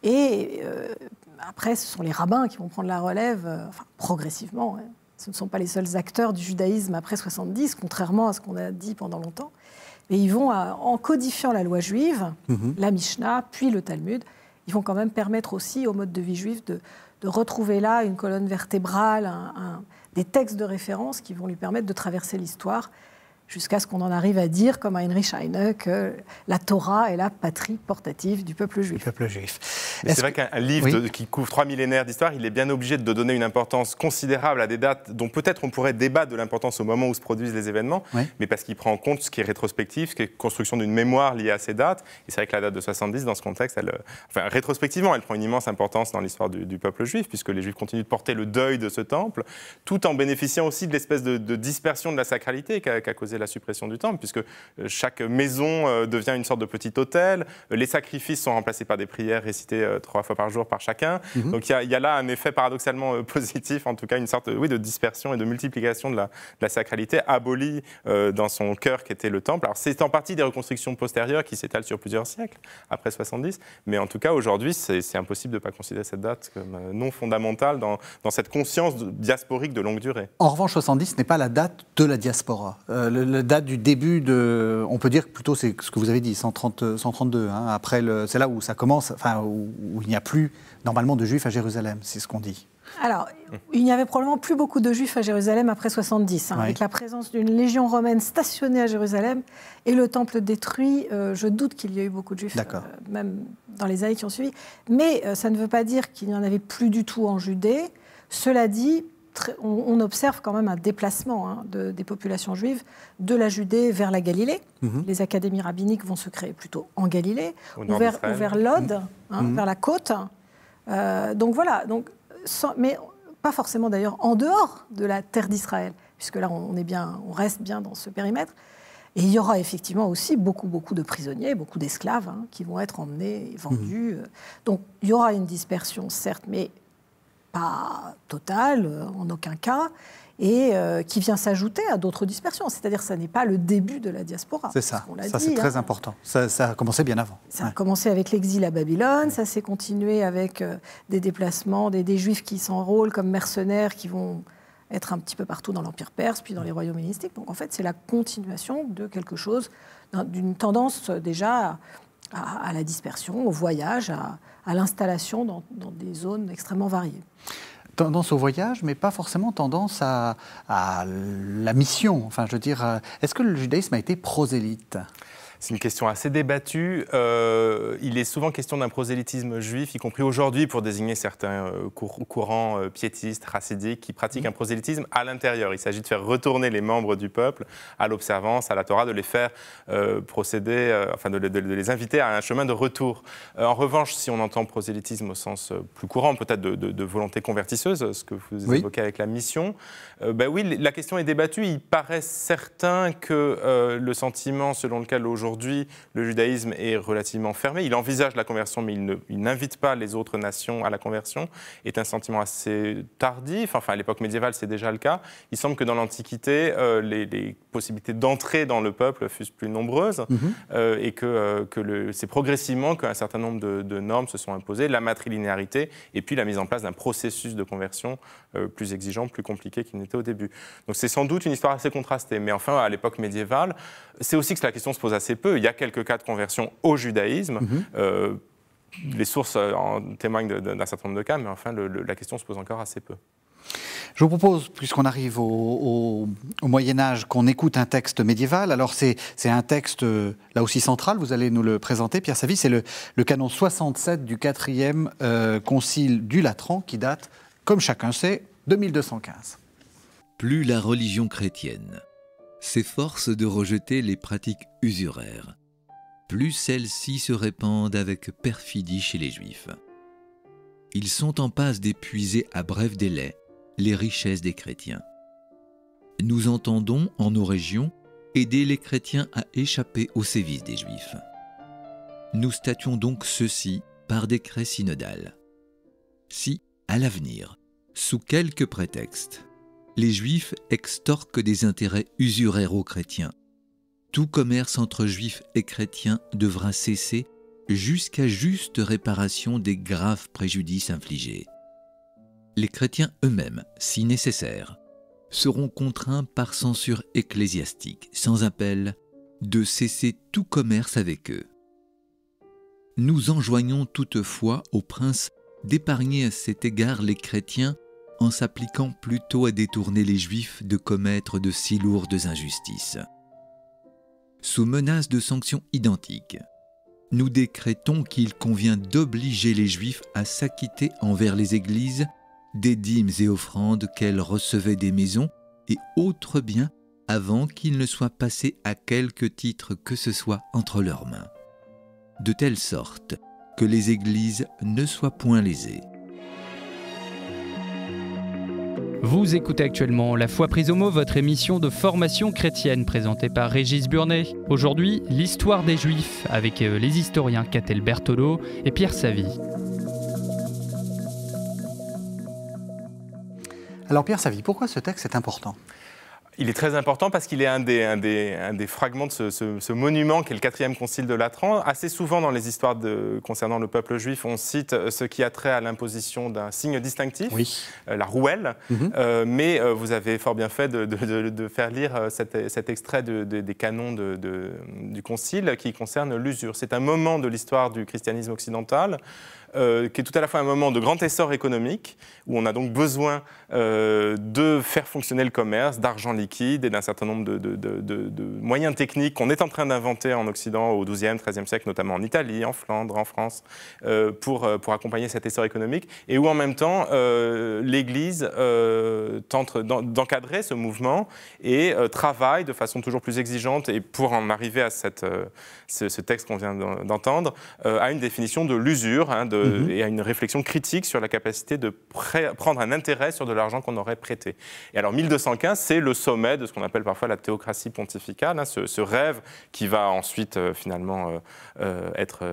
Et euh, après, ce sont les rabbins qui vont prendre la relève, euh, enfin, progressivement, hein ce ne sont pas les seuls acteurs du judaïsme après 70, contrairement à ce qu'on a dit pendant longtemps. Mais ils vont, euh, en codifiant la loi juive, mhm. la Mishnah, puis le Talmud, ils vont quand même permettre aussi au mode de vie juif de, retrouver là une colonne vertébrale, des textes de référence qui vont lui permettre de traverser l'histoire jusqu'à ce qu'on en arrive à dire, comme à Heinrich Heine, que la Torah est la patrie portative du peuple juif. peuple juif. C'est vrai qu'un livre qui couvre trois millénaires d'histoire, il est bien obligé de donner une importance considérable à des dates dont peut-être on pourrait débattre de l'importance au moment où se produisent les événements, mais parce qu'il prend en compte ce qui est rétrospectif, ce qui est construction d'une mémoire liée à ces dates. Et c'est vrai que la date de 70, dans ce contexte, elle, euh, enfin, rétrospectivement, elle prend une immense importance dans l'histoire du, peuple juif, puisque les juifs continuent de porter le deuil de ce temple, tout en bénéficiant aussi de l'espèce de, dispersion de la sacralité qu'a la suppression du temple, puisque euh, chaque maison euh, devient une sorte de petit hôtel, euh, les sacrifices sont remplacés par des prières récitées trois fois par jour par chacun. Mhm. Donc il y, a là un effet paradoxalement positif, en tout cas une sorte oui, de dispersion et de multiplication de la, sacralité abolie dans son cœur qui était le temple. Alors c'est en partie des reconstructions postérieures qui s'étalent sur plusieurs siècles, après 70, mais en tout cas aujourd'hui c'est impossible de ne pas considérer cette date comme non fondamentale dans, cette conscience diasporique de longue durée. En revanche, 70 n'est pas la date de la diaspora. le, la date du début de. On peut dire plutôt, c'est ce que vous avez dit, 130, 132. Hein, après, c'est là où ça commence, enfin, où, il n'y a plus normalement de juifs à Jérusalem, c'est ce qu'on dit. Alors, il n'y avait probablement plus beaucoup de juifs à Jérusalem après 70, hein, avec la présence d'une légion romaine stationnée à Jérusalem et le temple détruit. Euh, je doute qu'il y ait eu beaucoup de juifs, euh, même dans les années qui ont suivi. Mais euh, ça ne veut pas dire qu'il n'y en avait plus du tout en Judée. Cela dit, on, observe quand même un déplacement hein, des populations juives de la Judée vers la Galilée. Mhm. Les académies rabbiniques vont se créer plutôt en Galilée, ou, vers, l'Ode, mhm. hein, mhm. vers la côte. Euh, donc voilà, donc, mais pas forcément d'ailleurs en dehors de la terre d'Israël, puisque là on, reste bien dans ce périmètre. Et il y aura effectivement aussi beaucoup, beaucoup de prisonniers, beaucoup d'esclaves hein, qui vont être emmenés et vendus. Euh, donc il y aura une dispersion, certes, mais pas totale euh, en aucun cas, et euh, qui vient s'ajouter à d'autres dispersions. C'est-à-dire que ça n'est pas le début de la diaspora. C'est ça, ça c'est très hein. important. Ça, a commencé bien avant. Ça a commencé avec l'exil à Babylone, ça s'est continué avec euh, des déplacements, des, juifs qui s'enrôlent comme mercenaires, qui vont être un petit peu partout dans l'Empire perse, puis dans les royaumes hellénistiques. Donc en fait, c'est la continuation de quelque chose, d'une tendance déjà à, à, la dispersion, au voyage, à, à l'installation dans, des zones extrêmement variées tendance au voyage, mais pas forcément tendance à, à la mission. Enfin, je veux dire, euh, est-ce que le judaïsme a été prosélyte c'est une question assez débattue. Euh, il est souvent question d'un prosélytisme juif, y compris aujourd'hui, pour désigner certains euh, courants euh, piétistes, racidiques, qui pratiquent mmh. un prosélytisme à l'intérieur. Il s'agit de faire retourner les membres du peuple à l'observance, à la Torah, de les faire procéder, enfin de, les inviter à un chemin de retour. en revanche, si on entend prosélytisme au sens plus courant, peut-être de, volonté convertisseuse, ce que vous évoquez avec la mission, ben oui, la question est débattue. Il paraît certain que le sentiment selon lequel aujourd'hui Aujourd'hui, le judaïsme est relativement fermé. Il envisage la conversion, mais il n'invite pas les autres nations à la conversion. Est un sentiment assez tardif. Enfin, à l'époque médiévale, c'est déjà le cas. Il semble que dans l'Antiquité, euh, les, possibilités d'entrée dans le peuple fussent plus nombreuses mhm. euh, et que, euh, c'est progressivement qu'un certain nombre de, de, normes se sont imposées, la matrilinéarité et puis la mise en place d'un processus de conversion plus exigeant, plus compliqué qu'il n'était au début. Donc c'est sans doute une histoire assez contrastée. Mais enfin, à l'époque médiévale, c'est aussi que la question se pose assez peu. Il y a quelques cas de conversion au judaïsme. Mhm. Euh, les sources euh, en témoignent d'un certain nombre de cas, mais enfin, la question se pose encore assez peu. Je vous propose, puisqu'on arrive au, Moyen Âge, qu'on écoute un texte médiéval. Alors c'est un texte, euh, là aussi central, vous allez nous le présenter, Pierre Savy, c'est le, canon 67 du quatrième concile du Latran, qui date, comme chacun sait, de 1215. Plus la religion chrétienne s'efforce de rejeter les pratiques usuraires. Plus celles-ci se répandent avec perfidie chez les Juifs. Ils sont en passe d'épuiser à bref délai les richesses des chrétiens. Nous entendons, en nos régions, aider les chrétiens à échapper aux sévices des Juifs. Nous statuons donc ceci par décret synodal. Si, à l'avenir, sous quelque prétexte, les Juifs extorquent des intérêts usuraires aux chrétiens. Tout commerce entre Juifs et chrétiens devra cesser jusqu'à juste réparation des graves préjudices infligés. Les chrétiens eux-mêmes, si nécessaire, seront contraints par censure ecclésiastique, sans appel, de cesser tout commerce avec eux. Nous enjoignons toutefois au prince d'épargner à cet égard les chrétiens en s'appliquant plutôt à détourner les Juifs de commettre de si lourdes injustices. Sous menace de sanctions identiques, nous décrétons qu'il convient d'obliger les Juifs à s'acquitter envers les Églises des dîmes et offrandes qu'elles recevaient des maisons et autres biens avant qu'ils ne soient passés à quelque titre que ce soit entre leurs mains, de telle sorte que les Églises ne soient point lésées. Vous écoutez actuellement La Foi prise au mot, votre émission de formation chrétienne présentée par Régis Burnet. Aujourd'hui, l'histoire des Juifs avec euh, les historiens Catel Bertolo et Pierre Savy. Alors Pierre Savy, pourquoi ce texte est important il est très important parce qu'il est un des, des, des, fragments de ce, ce, ce monument le quatrième concile de Latran. Assez souvent dans les histoires de, concernant le peuple juif, on cite euh, ce qui a trait à l'imposition d'un signe distinctif, euh, la rouelle. Mhm. Euh, mais vous avez fort bien fait de, faire lire cet extrait des canons du concile qui concerne l'usure. C'est un moment de l'histoire du christianisme occidental euh, qui est tout à la fois un moment de grand essor économique, où on a donc besoin euh, de faire fonctionner le commerce, d'argent liquide et d'un certain nombre de, moyens techniques qu'on est en train d'inventer en Occident au XIIe, XIIIe siècle, notamment en Italie, en Flandre, en France, euh, pour, pour accompagner cet essor économique, et où en même temps l'Église tente d'encadrer ce mouvement et travaille de façon toujours plus exigeante, et pour en arriver à cette, ce, texte qu'on vient d'entendre, à une définition de l'usure, hein, de Mhm. et à une réflexion critique sur la capacité de prendre un intérêt sur de l'argent qu'on aurait prêté. Et alors 1215, c'est le sommet de ce qu'on appelle parfois la théocratie pontificale, hein, ce, rêve qui va ensuite euh, finalement euh, euh, être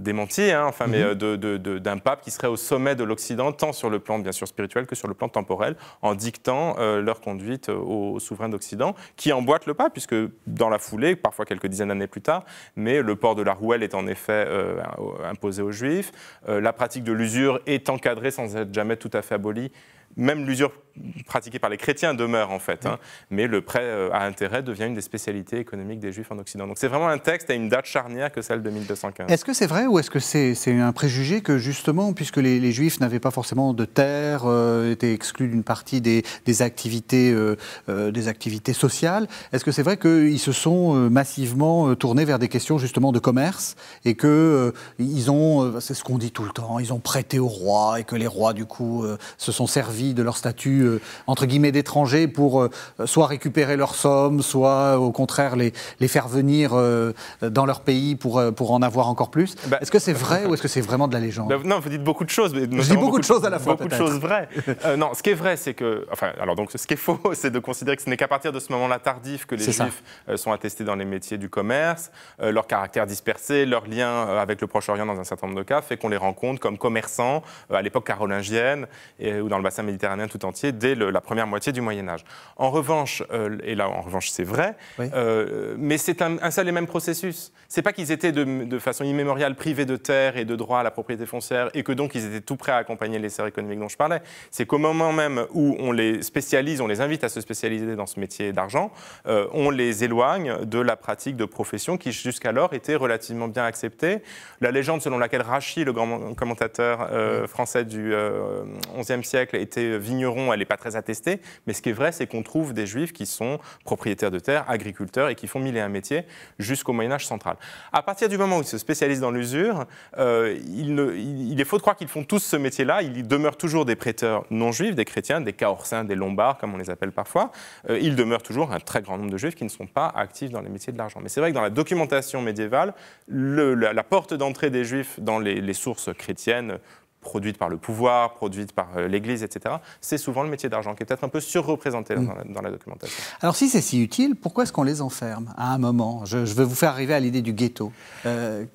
démenti, hein, enfin, mais mhm. d'un pape qui serait au sommet de l'Occident, tant sur le plan bien sûr spirituel que sur le plan temporel, en dictant leur conduite aux, souverains d'Occident, qui emboîtent le pas, puisque dans la foulée, parfois quelques dizaines d'années plus tard, mais le port de la rouelle est en effet imposé aux Juifs, euh, la pratique de l'usure est encadrée sans être jamais tout à fait abolie même l'usure pratiquée par les chrétiens demeure en fait, hein. mais le prêt euh, à intérêt devient une des spécialités économiques des juifs en Occident. Donc c'est vraiment un texte à une date charnière que celle de 1215. Est-ce que c'est vrai ou est-ce que c'est un préjugé que justement, puisque les, juifs n'avaient pas forcément de terre, euh, étaient exclus d'une partie des, activités, euh, des activités sociales, est-ce que c'est vrai qu'ils se sont massivement tournés vers des questions justement de commerce et que ils ont, c'est ce qu'on dit tout le temps, ils ont prêté aux rois et que les rois du coup se sont servis de leur statut euh, entre guillemets d'étrangers pour euh, soit récupérer leurs sommes, soit euh, au contraire les, les faire venir dans leur pays pour, pour en avoir encore plus. Bah, est-ce que c'est vrai ou est-ce que c'est vraiment de la légende bah, Non, vous dites beaucoup de choses. Mais je dis beaucoup, de choses à la fois. Beaucoup de choses vraies. non, ce qui est vrai, c'est que, enfin, alors donc ce qui est faux, c'est de considérer que ce n'est qu'à partir de ce moment-là tardif que les juifs sont attestés dans les métiers du commerce, leur caractère dispersé, leur lien avec le Proche-Orient dans un certain nombre de cas fait qu'on les rencontre comme commerçants à l'époque carolingienne ou dans le bassin méditerranéen tout entier dès la première moitié du Moyen Âge. En revanche, euh, et là en revanche c'est vrai, euh, mais c'est un, seul et même processus. C'est pas qu'ils étaient de, façon immémoriale privés de terres et de droits à la propriété foncière et que donc ils étaient tout prêts à accompagner les serres économiques dont je parlais. C'est qu'au moment même où on les spécialise, on les invite à se spécialiser dans ce métier d'argent, euh, on les éloigne de la pratique de professions qui jusqu'alors étaient relativement bien acceptées. La légende selon laquelle Rachi, le grand commentateur français du XIe siècle, était Vignerons, elle n'est pas très attestée, mais ce qui est vrai, c'est qu'on trouve des juifs qui sont propriétaires de terres, agriculteurs et qui font mille et un métiers jusqu'au Moyen-Âge central. À partir du moment où ils se spécialisent dans l'usure, euh, il, est faux de croire qu'ils font tous ce métier-là. Il demeure toujours des prêteurs non juifs, des chrétiens, des caorsins, des lombards, comme on les appelle parfois. Euh, il demeure toujours un très grand nombre de juifs qui ne sont pas actifs dans les métiers de l'argent. Mais c'est vrai que dans la documentation médiévale, la, porte d'entrée des juifs dans les sources chrétiennes, Produite par le pouvoir, produite par euh, l'Église, etc. C'est souvent le métier d'argent qui est peut-être un peu surreprésenté mm. dans, la, documentation. Alors si c'est si utile, pourquoi est-ce qu'on les enferme à un moment je, veux vous faire arriver à l'idée du ghetto. Euh,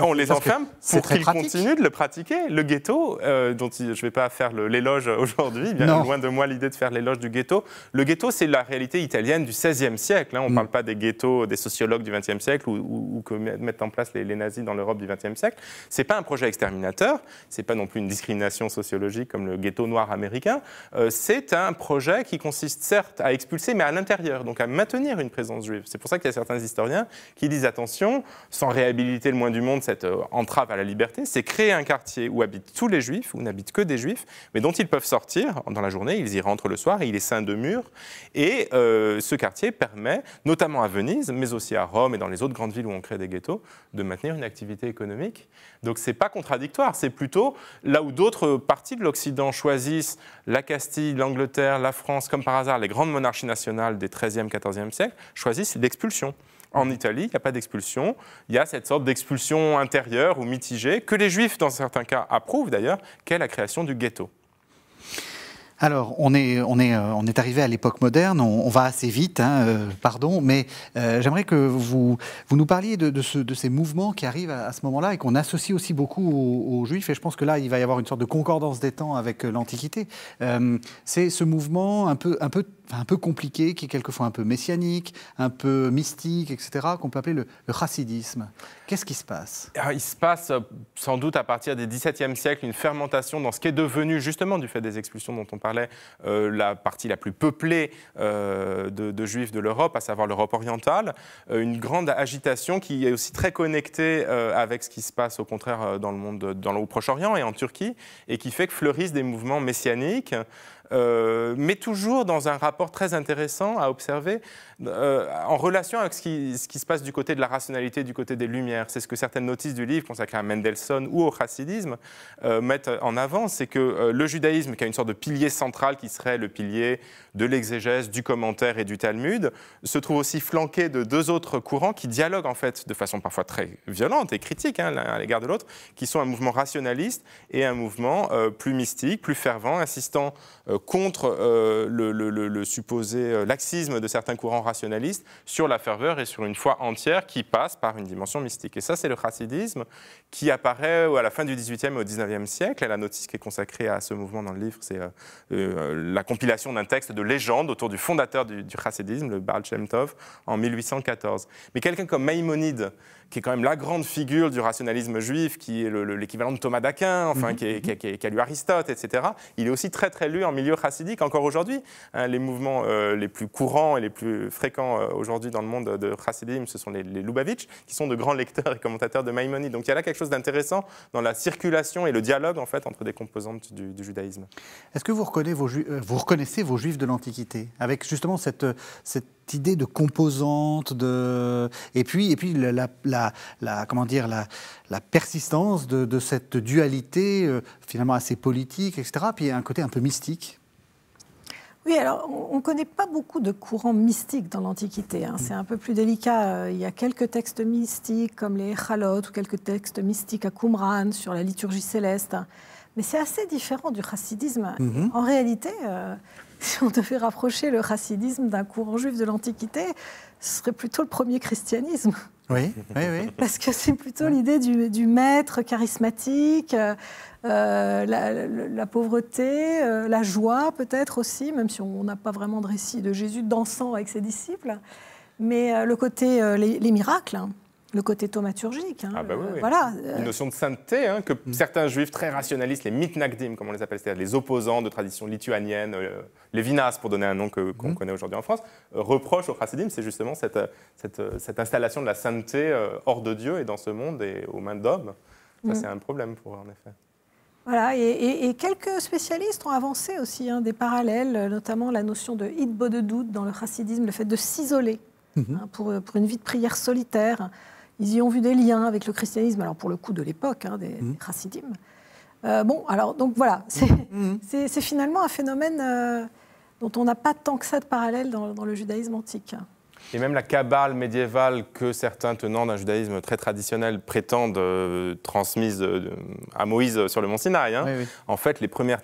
on les enferme pour qu'ils continuent de le pratiquer. Le ghetto, euh, dont je ne vais pas faire l'éloge aujourd'hui, bien loin de moi l'idée de faire l'éloge du ghetto. Le ghetto, c'est la réalité italienne du XVIe siècle. Hein. On ne mm. parle pas des ghettos des sociologues du XXe siècle ou, que mettent en place les, nazis dans l'Europe du XXe siècle. C'est pas un projet exterminateur, c'est pas non plus une discrimination sociologique comme le ghetto noir américain. Euh, c'est un projet qui consiste certes à expulser, mais à l'intérieur, donc à maintenir une présence juive. C'est pour ça qu'il y a certains historiens qui disent attention, sans réhabiliter le moins du monde cette euh, entrave à la liberté, c'est créer un quartier où habitent tous les juifs, où n'habitent que des juifs, mais dont ils peuvent sortir dans la journée, ils y rentrent le soir, il est sain de murs. Et euh, ce quartier permet, notamment à Venise, mais aussi à Rome et dans les autres grandes villes où on crée des ghettos, de maintenir une activité économique. Donc c'est pas contradictoire, c'est plutôt là où d'autres parties de l'Occident choisissent la Castille, l'Angleterre, la France, comme par hasard les grandes monarchies nationales des XIIIe, XIVe siècles, choisissent l'expulsion. En Italie, il n'y a pas d'expulsion. Il y a cette sorte d'expulsion intérieure ou mitigée, que les juifs, dans certains cas, approuvent d'ailleurs, qu'est la création du ghetto. Alors, on est, on est, euh, on est arrivé à l'époque moderne, on, va assez vite, hein, euh, pardon, mais euh, j'aimerais que vous, vous nous parliez de, de, ces mouvements qui arrivent à, ce moment-là et qu'on associe aussi beaucoup aux, Juifs, et je pense que là, il va y avoir une sorte de concordance des temps avec l'Antiquité. c'est ce mouvement un peu, un peu un peu compliqué, qui est quelquefois un peu messianique, un peu mystique, etc., qu'on peut appeler le, chassidisme. Qu'est-ce qui se passe ah, Il se passe euh, sans doute à partir des XVIIe siècle une fermentation dans ce qui est devenu, justement du fait des expulsions dont on parlait, euh, la partie la plus peuplée euh, de, juifs de l'Europe, à savoir l'Europe orientale, une grande agitation qui est aussi très connectée avec ce qui se passe au contraire dans le monde, dans le Proche-Orient et en Turquie, et qui fait que fleurissent des mouvements messianiques. Euh, mais toujours dans un rapport très intéressant à observer, euh, en relation avec ce qui, ce qui, se passe du côté de la rationalité, du côté des Lumières. C'est ce que certaines notices du livre consacrées à Mendelssohn ou au chassidisme euh, mettent en avant, c'est que le judaïsme, qui a une sorte de pilier central qui serait le pilier de l'exégèse, du commentaire et du Talmud, se trouve aussi flanqué de deux autres courants qui dialoguent en fait de façon parfois très violente et critique hein, l'un à l'égard de l'autre, qui sont un mouvement rationaliste et un mouvement plus mystique, plus fervent, insistant contre euh, le, supposé euh, laxisme de certains courants rationalistes sur la ferveur et sur une foi entière qui passe par une dimension mystique. Et ça, c'est le chassidisme qui apparaît à la fin du XVIIIe et au XIXe siècle. la notice qui est consacrée à ce mouvement dans le livre, c'est euh, la compilation d'un texte de légende autour du fondateur du, chassidisme, le Baal Shem en 1814. Mais quelqu'un comme Maïmonide, qui est quand même la grande figure du rationalisme juif, qui est l'équivalent de Thomas d'Aquin, enfin, mhm. qui, a lu Aristote, etc. Il est aussi très très lu en milieu chassidique encore aujourd'hui. Hein. les mouvements euh, les plus courants et les plus fréquents euh, aujourd'hui dans le monde de chassidisme, ce sont les, Lubavitch, qui sont de grands lecteurs et commentateurs de Maïmonide. Donc il y a là quelque chose d'intéressant dans la circulation et le dialogue en fait entre des composantes du, judaïsme. Est-ce que euh, vous, reconnaissez vos, juifs de l'Antiquité avec justement cette idée de composante, de et puis et puis la, la, comment dire la, la persistance de, de, cette dualité euh, finalement assez politique, etc. Puis un côté un peu mystique. Oui, alors on ne connaît pas beaucoup de courants mystiques dans l'Antiquité. Hein. C'est un peu plus délicat. Euh, il y a quelques textes mystiques comme les Halot ou quelques textes mystiques à Qumran sur la liturgie céleste. Hein. Mais c'est assez différent du chassidisme. Mm-hmm. En réalité, euh, si on devait rapprocher le racisme d'un courant juif de l'Antiquité, ce serait plutôt le premier christianisme. Oui, oui, oui. Parce que c'est plutôt l'idée du, maître charismatique, euh, euh, la, pauvreté, euh, la joie peut-être aussi, même si on n'a pas vraiment de récit de Jésus dansant avec ses disciples. Mais le côté, les, miracles, hein, le côté thaumaturgique. Hein, ah bah euh, voilà. Une euh, notion de sainteté hein, que mm. certains juifs très rationalistes, les mitnagdim, comme on les appelle, c'est-à-dire les opposants de tradition lituanienne, euh, les vinas, pour donner un nom qu'on mm. connaît aujourd'hui en France, reprochent au chassidim, c'est justement cette, cette, installation de la sainteté hors de Dieu et dans ce monde et aux mains d'hommes. Ça, mm. c'est un problème pour eux, en effet. Voilà, et, quelques spécialistes ont avancé aussi hein, des parallèles, notamment la notion de hit de doute dans le chassidisme, le fait de s'isoler mm-hmm. pour, pour une vie de prière solitaire. Ils y ont vu des liens avec le christianisme, alors pour le coup de l'époque, hein, des, mm. euh, bon, alors, donc voilà, mm. Mm. c'est finalement un phénomène euh, dont on n'a pas tant que ça de parallèle dans le judaïsme antique et même la cabale médiévale que certains tenants d'un judaïsme très traditionnel prétendent euh, transmise euh, à Moïse sur le mont Sinaï. Hein. En fait, les premières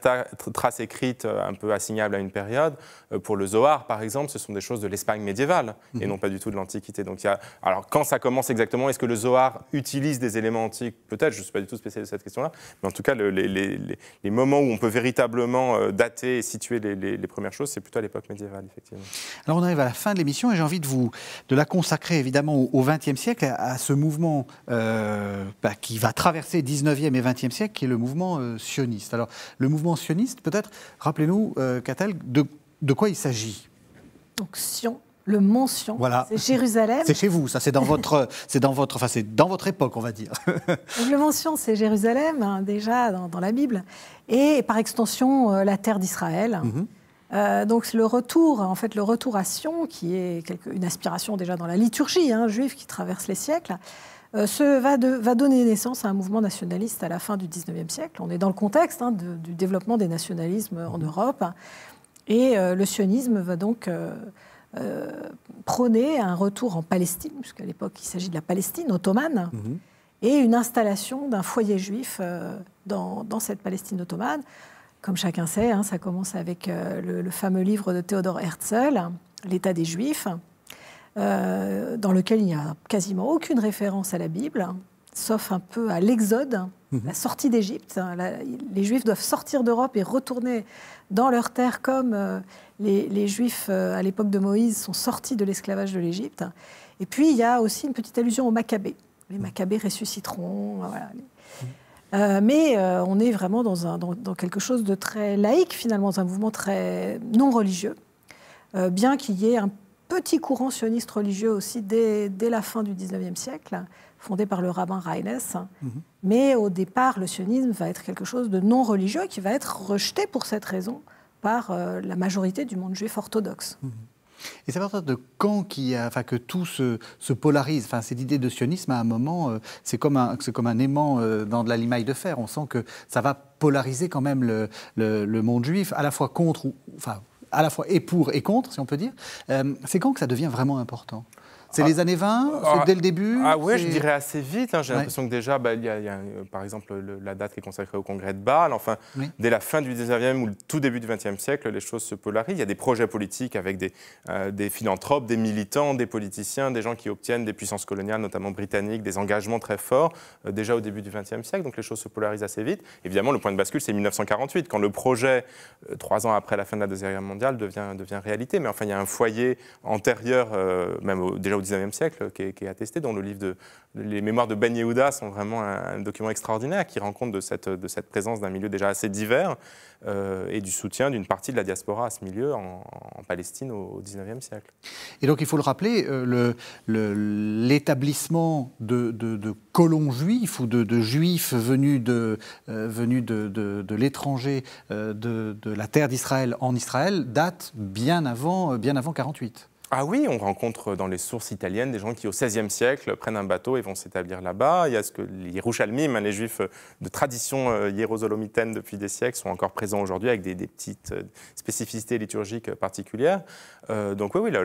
traces écrites euh, un peu assignables à une période, pour le Zohar par exemple, ce sont des choses de l'Espagne médiévale et mhm. non pas du tout de l'Antiquité. Donc, y a... Alors quand ça commence exactement, est-ce que le Zohar utilise des éléments antiques Peut-être, je ne suis pas du tout spécialiste de cette question-là, mais en tout cas, les, moments où on peut véritablement dater et situer les, les premières choses, c'est plutôt à l'époque médiévale, effectivement. Alors on arrive à la fin de l'émission et j'ai envie de vous de la consacrer évidemment au XXe siècle, à, ce mouvement euh, bah, qui va traverser XIXe et XXe siècle, qui est le mouvement euh, sioniste. Alors, le mouvement sioniste, peut-être, rappelez-nous, euh, Catel, de, quoi il s'agit Donc, Sion, le mention Sion. Voilà. C'est Jérusalem. C'est chez vous, ça, c'est dans votre, c'est dans votre, enfin, c'est dans votre époque, on va dire. le mention Sion, c'est Jérusalem, hein, déjà dans, la Bible, et par extension, la terre d'Israël. Mhm. Euh, donc le retour, en fait, le retour à Sion, qui est une aspiration déjà dans la liturgie hein, juive qui traverse les siècles, euh, va, donner naissance à un mouvement nationaliste à la fin du XIXe siècle. On est dans le contexte hein, du développement des nationalismes en mmh. Europe. Et euh, le sionisme va donc prôner un retour en Palestine, puisqu'à l'époque il s'agit de la Palestine ottomane. Mmh. et une installation d'un foyer juif dans, cette Palestine ottomane, comme chacun sait, hein, ça commence avec euh, le, fameux livre de Théodore Herzl, L'État des Juifs, euh, dans lequel il n'y a quasiment aucune référence à la Bible, sauf un peu à l'Exode, mhm. la sortie d'Égypte. Hein, les Juifs doivent sortir d'Europe et retourner dans leur terre comme euh, les, Juifs à l'époque de Moïse sont sortis de l'esclavage de l'Égypte. Et puis il y a aussi une petite allusion aux Maccabées. Les mhm. Maccabées ressusciteront. Euh, mais euh, on est vraiment dans, quelque chose de très laïque, finalement, dans un mouvement très non religieux, euh, bien qu'il y ait un petit courant sioniste religieux aussi dès, la fin du 19e siècle, fondé par le rabbin Reines. Mhm. Mais au départ, le sionisme va être quelque chose de non religieux qui va être rejeté pour cette raison par la majorité du monde juif orthodoxe. Mhm. Et c'est à partir de quand enfin, que tout se, polarise enfin, Cette idée de sionisme, à un moment, euh, c'est comme, un, aimant euh, dans de la limaille de fer. On sent que ça va polariser quand même le, monde juif, à la fois contre, à la fois et pour et contre, si on peut dire. Euh, c'est quand que ça devient vraiment important c'est les ah. années 20 ah. Dès le début Ah ouais, je dirais assez vite. Hein. J'ai l'impression que déjà, bah, il, y a, euh, par exemple la date qui est consacrée au congrès de Bâle. Enfin, dès la fin du 19e ou le tout début du 20e siècle, les choses se polarisent. Il y a des projets politiques avec des, euh, des philanthropes, des militants, des politiciens, des gens qui obtiennent des puissances coloniales, notamment britanniques, des engagements très forts euh, déjà au début du 20e siècle. Donc les choses se polarisent assez vite. Évidemment, le point de bascule, c'est 1948, quand le projet, trois ans après la fin de la Deuxième Guerre mondiale, devient, devient réalité. Mais enfin, il y a un foyer antérieur, même au, déjà au 19e siècle, euh, qui est, attesté, est dont le livre de, les mémoires de Ben Yehuda sont vraiment un, document extraordinaire qui rend compte de cette, de cette présence d'un milieu déjà assez divers euh, et du soutien d'une partie de la diaspora à ce milieu en, Palestine au, XIXe siècle. Et donc il faut le rappeler, euh, l'établissement de, de, colons juifs ou de, juifs venus de, de, l'étranger, de, la terre d'Israël en Israël, date bien avant, bien avant 48. Ah oui, on rencontre dans les sources italiennes des gens qui, au XVIe siècle, prennent un bateau et vont s'établir là-bas. Il y a ce que les Rouchalmim, hein, les juifs euh, de tradition euh, hiérosolomitaine depuis des siècles, sont encore présents aujourd'hui avec des, petites euh, spécificités liturgiques particulières. donc oui, oui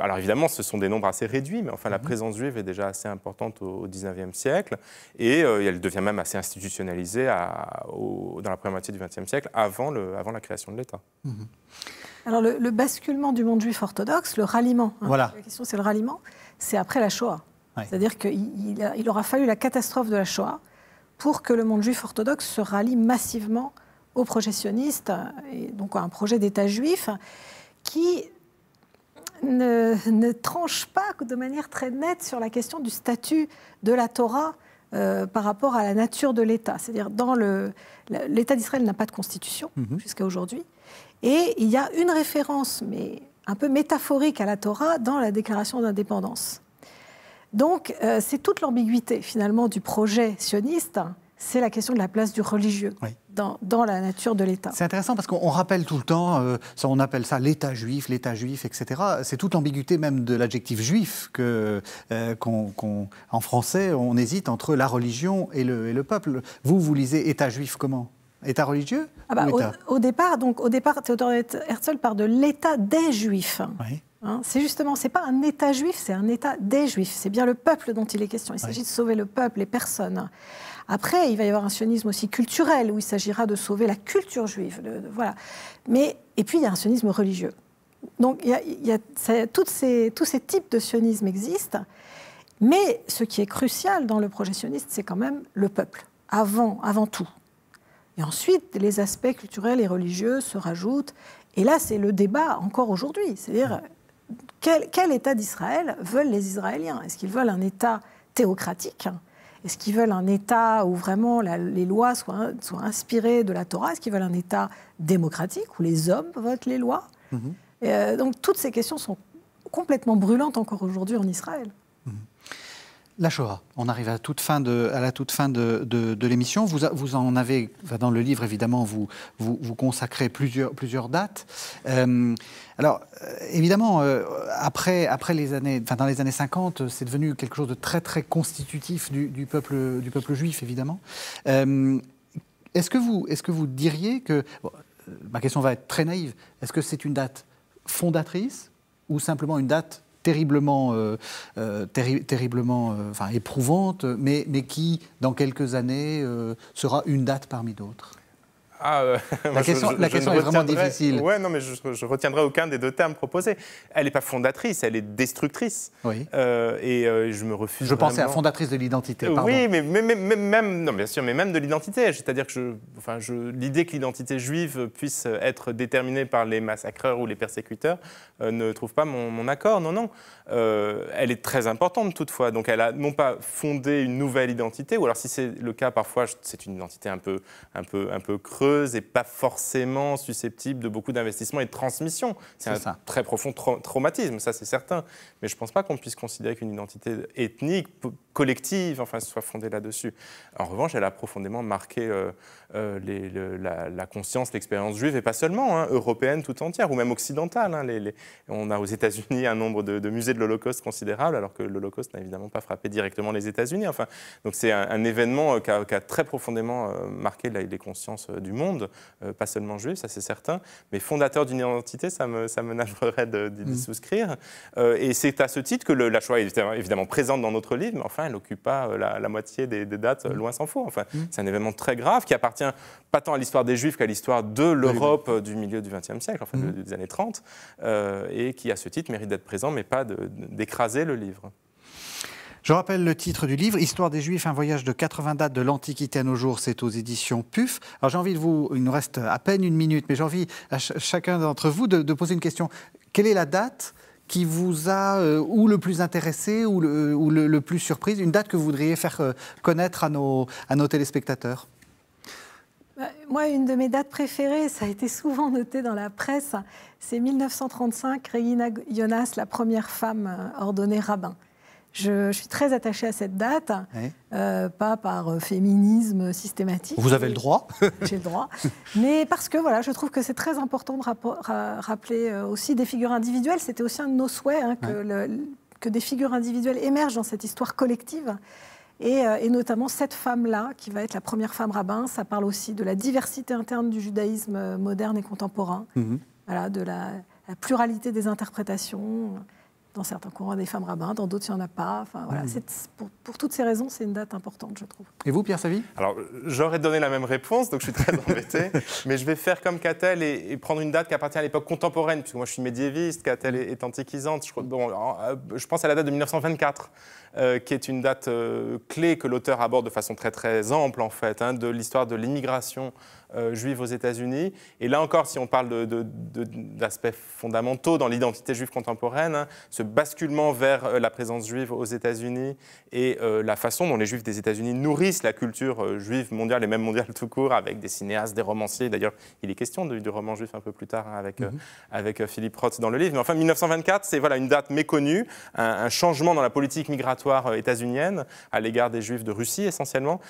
alors évidemment, ce sont des nombres assez réduits, mais enfin, la mhm. présence juive est déjà assez importante au, XIXe siècle et elle devient même assez institutionnalisée dans la première moitié du XXe siècle, avant, la création de l'État. Mhm. Alors, le, basculement du monde juif orthodoxe, le ralliement, hein, la question c'est le ralliement, c'est après la Shoah. C'est-à-dire qu'il aura fallu la catastrophe de la Shoah pour que le monde juif orthodoxe se rallie massivement aux projectionnistes euh, et donc à un projet d'État juif qui ne, tranche pas de manière très nette sur la question du statut de la Torah euh, par rapport à la nature de l'État. C'est-à-dire, dans l'État d'Israël n'a pas de constitution mhm. jusqu'à aujourd'hui. Et il y a une référence, mais un peu métaphorique à la Torah dans la déclaration d'indépendance. Donc euh, c'est toute l'ambiguïté finalement du projet sioniste, c'est la question de la place du religieux dans, la nature de l'État. C'est intéressant parce qu'on rappelle tout le temps, euh, on appelle ça l'État juif, l'État juif, etc. C'est toute l'ambiguïté même de l'adjectif juif que, euh, français, on hésite entre la religion et le, et le peuple. Vous, vous lisez État juif comment État religieux ah bah, Au, départ, donc, au départ, Théodore Herzl part de l'État des Juifs. Hein, c'est justement, c'est pas un État juif, c'est un État des Juifs. C'est bien le peuple dont il est question. Il s'agit de sauver le peuple, et personne. Après, il va y avoir un sionisme aussi culturel où il s'agira de sauver la culture juive. voilà. Mais et puis il y a un sionisme religieux. Donc il y tous ces types de sionisme existent. Mais ce qui est crucial dans le projet sioniste, c'est quand même le peuple, avant, avant tout. Et ensuite, les aspects culturels et religieux se rajoutent. Et là, c'est le débat encore aujourd'hui. C'est-à-dire, quel, État d'Israël veulent les Israéliens Est-ce qu'ils veulent un État théocratique Est-ce qu'ils veulent un État où vraiment les lois soient, inspirées de la Torah Est-ce qu'ils veulent un État démocratique où les hommes votent les lois mhm. euh, Donc toutes ces questions sont complètement brûlantes encore aujourd'hui en Israël. La Shoah. On arrive à, toute fin de, à la toute fin de, l'émission. Vous, en avez, dans le livre évidemment, vous, consacrez plusieurs, dates. Euh, alors, euh, évidemment, euh, après, les années, dans les années 50, c'est devenu quelque chose de très très constitutif du, peuple, juif, évidemment. est-ce que, vous, diriez que. ma question va être très naïve. Est-ce que c'est une date fondatrice ou simplement une date terriblement, euh, euh, terriblement euh, éprouvante, mais qui, dans quelques années, sera une date parmi d'autres. Ah, euh, la question, la question est vraiment difficile. Ouais, non, mais je, ne retiendrai aucun des deux termes proposés. Elle n'est pas fondatrice, elle est destructrice. Oui. Euh, et euh, je me refuse. Je pensais à fondatrice de l'identité. Oui, mais, mais, mais, même, non, bien sûr, mais même de l'identité. C'est-à-dire que, enfin, l'idée que l'identité juive puisse être déterminée par les massacreurs ou les persécuteurs ne trouve pas mon, mon accord. Non, non. elle est très importante toutefois. Donc, elle a non pas fondé une nouvelle identité, ou alors si c'est le cas parfois, c'est une identité un peu, un peu, un peu creuse et pas forcément susceptible de beaucoup d'investissements et de transmission. C'est un très profond traumatisme, ça c'est certain. Mais je ne pense pas qu'on puisse considérer qu'une identité ethnique, collective, enfin, soit fondée là-dessus. En revanche, elle a profondément marqué euh, euh, les, la, conscience, l'expérience juive, et pas seulement, hein, européenne tout entière, ou même occidentale. Hein. On a aux États-Unis un nombre de, musées de l'Holocauste considérable, alors que l'Holocauste n'a évidemment pas frappé directement les États-Unis. Enfin, donc c'est un, événement euh, qui a, très profondément marqué les consciences du monde monde, euh, pas seulement juif, ça c'est certain, mais fondateur d'une identité, ça me, ça nagerait d'y mm. souscrire. Euh, et c'est à ce titre que la Shoah est évidemment, présente dans notre livre, mais enfin, elle n'occupe pas euh, la, moitié des, dates, mm. loin s'en faut. Enfin, mm. c'est un événement très grave qui appartient pas tant à l'histoire des Juifs qu'à l'histoire de l'Europe du milieu du XXe siècle, enfin des années 30, et qui à ce titre mérite d'être présent, mais pas d'écraser le livre. Je rappelle le titre du livre, Histoire des Juifs, un voyage de 80 dates de l'Antiquité à nos jours, c'est aux éditions PUF. Alors j'ai envie de vous, il nous reste à peine une minute, mais j'ai envie à chacun d'entre vous de, poser une question. Quelle est la date qui vous a euh, ou le plus intéressé ou euh, le, plus surprise, une date que vous voudriez faire euh, connaître à nos, à nos téléspectateurs bah, moi, une de mes dates préférées, ça a été souvent noté dans la presse, c'est 1935, Regina Jonas, la première femme ordonnée rabbin. Je, suis très attachée à cette date, euh, pas par euh, féminisme systématique. Vous avez le droit. J'ai le droit. Mais parce que voilà, je trouve que c'est très important de rappeler euh, aussi des figures individuelles. C'était aussi un de nos souhaits hein, que, des figures individuelles émergent dans cette histoire collective. Et, notamment cette femme-là, qui va être la première femme rabbin, ça parle aussi de la diversité interne du judaïsme moderne et contemporain, mhm. voilà, de la, la, pluralité des interprétations. Dans certains courants, des femmes rabbins, dans d'autres, il n'y en a pas. Enfin, voilà, hmm. pour, toutes ces raisons, c'est une date importante, je trouve. Et vous, Pierre Savy Alors, j'aurais donné la même réponse, donc je suis très embêté. mais je vais faire comme Catel et, prendre une date qui appartient à l'époque contemporaine, puisque moi, je suis médiéviste, Catel est, antiquisante. Je, euh, je, pense à la date de 1924, euh, qui est une date euh, clé que l'auteur aborde de façon très, très ample, en fait, hein, de l'histoire de l'immigration euh, juive aux États-Unis. Et là encore, si on parle d'aspects de, fondamentaux dans l'identité juive contemporaine, hein, ce basculement vers euh, la présence juive aux États-Unis et euh, la façon dont les juifs des États-Unis nourrissent la culture juive mondiale et même mondiale tout court, avec des cinéastes, des romanciers. D'ailleurs, il est question du, roman juif un peu plus tard avec, mhm. Philippe Roth dans le livre. Mais enfin, 1924, c'est voilà, une date méconnue, un, changement dans la politique migratoire états-unienne à l'égard des juifs de Russie essentiellement,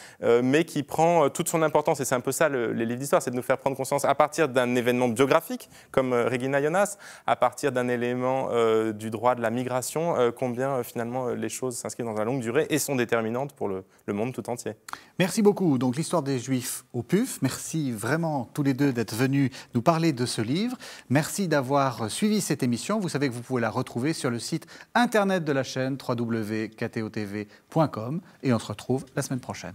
mais qui prend toute son importance. Et c'est un peu ça les livre d'histoire, c'est de nous faire prendre conscience à partir d'un événement biographique, comme euh, Regina Jonas, à partir d'un élément euh, du droit de la migration, euh, combien finalement les choses s'inscrivent dans la longue durée et sont déterminantes pour le, monde tout entier. Merci beaucoup. Donc l'histoire des Juifs au PUF. Merci vraiment tous les deux d'être venus nous parler de ce livre. Merci d'avoir suivi cette émission. Vous savez que vous pouvez la retrouver sur le site internet de la chaîne www.ktotv.com et on se retrouve la semaine prochaine.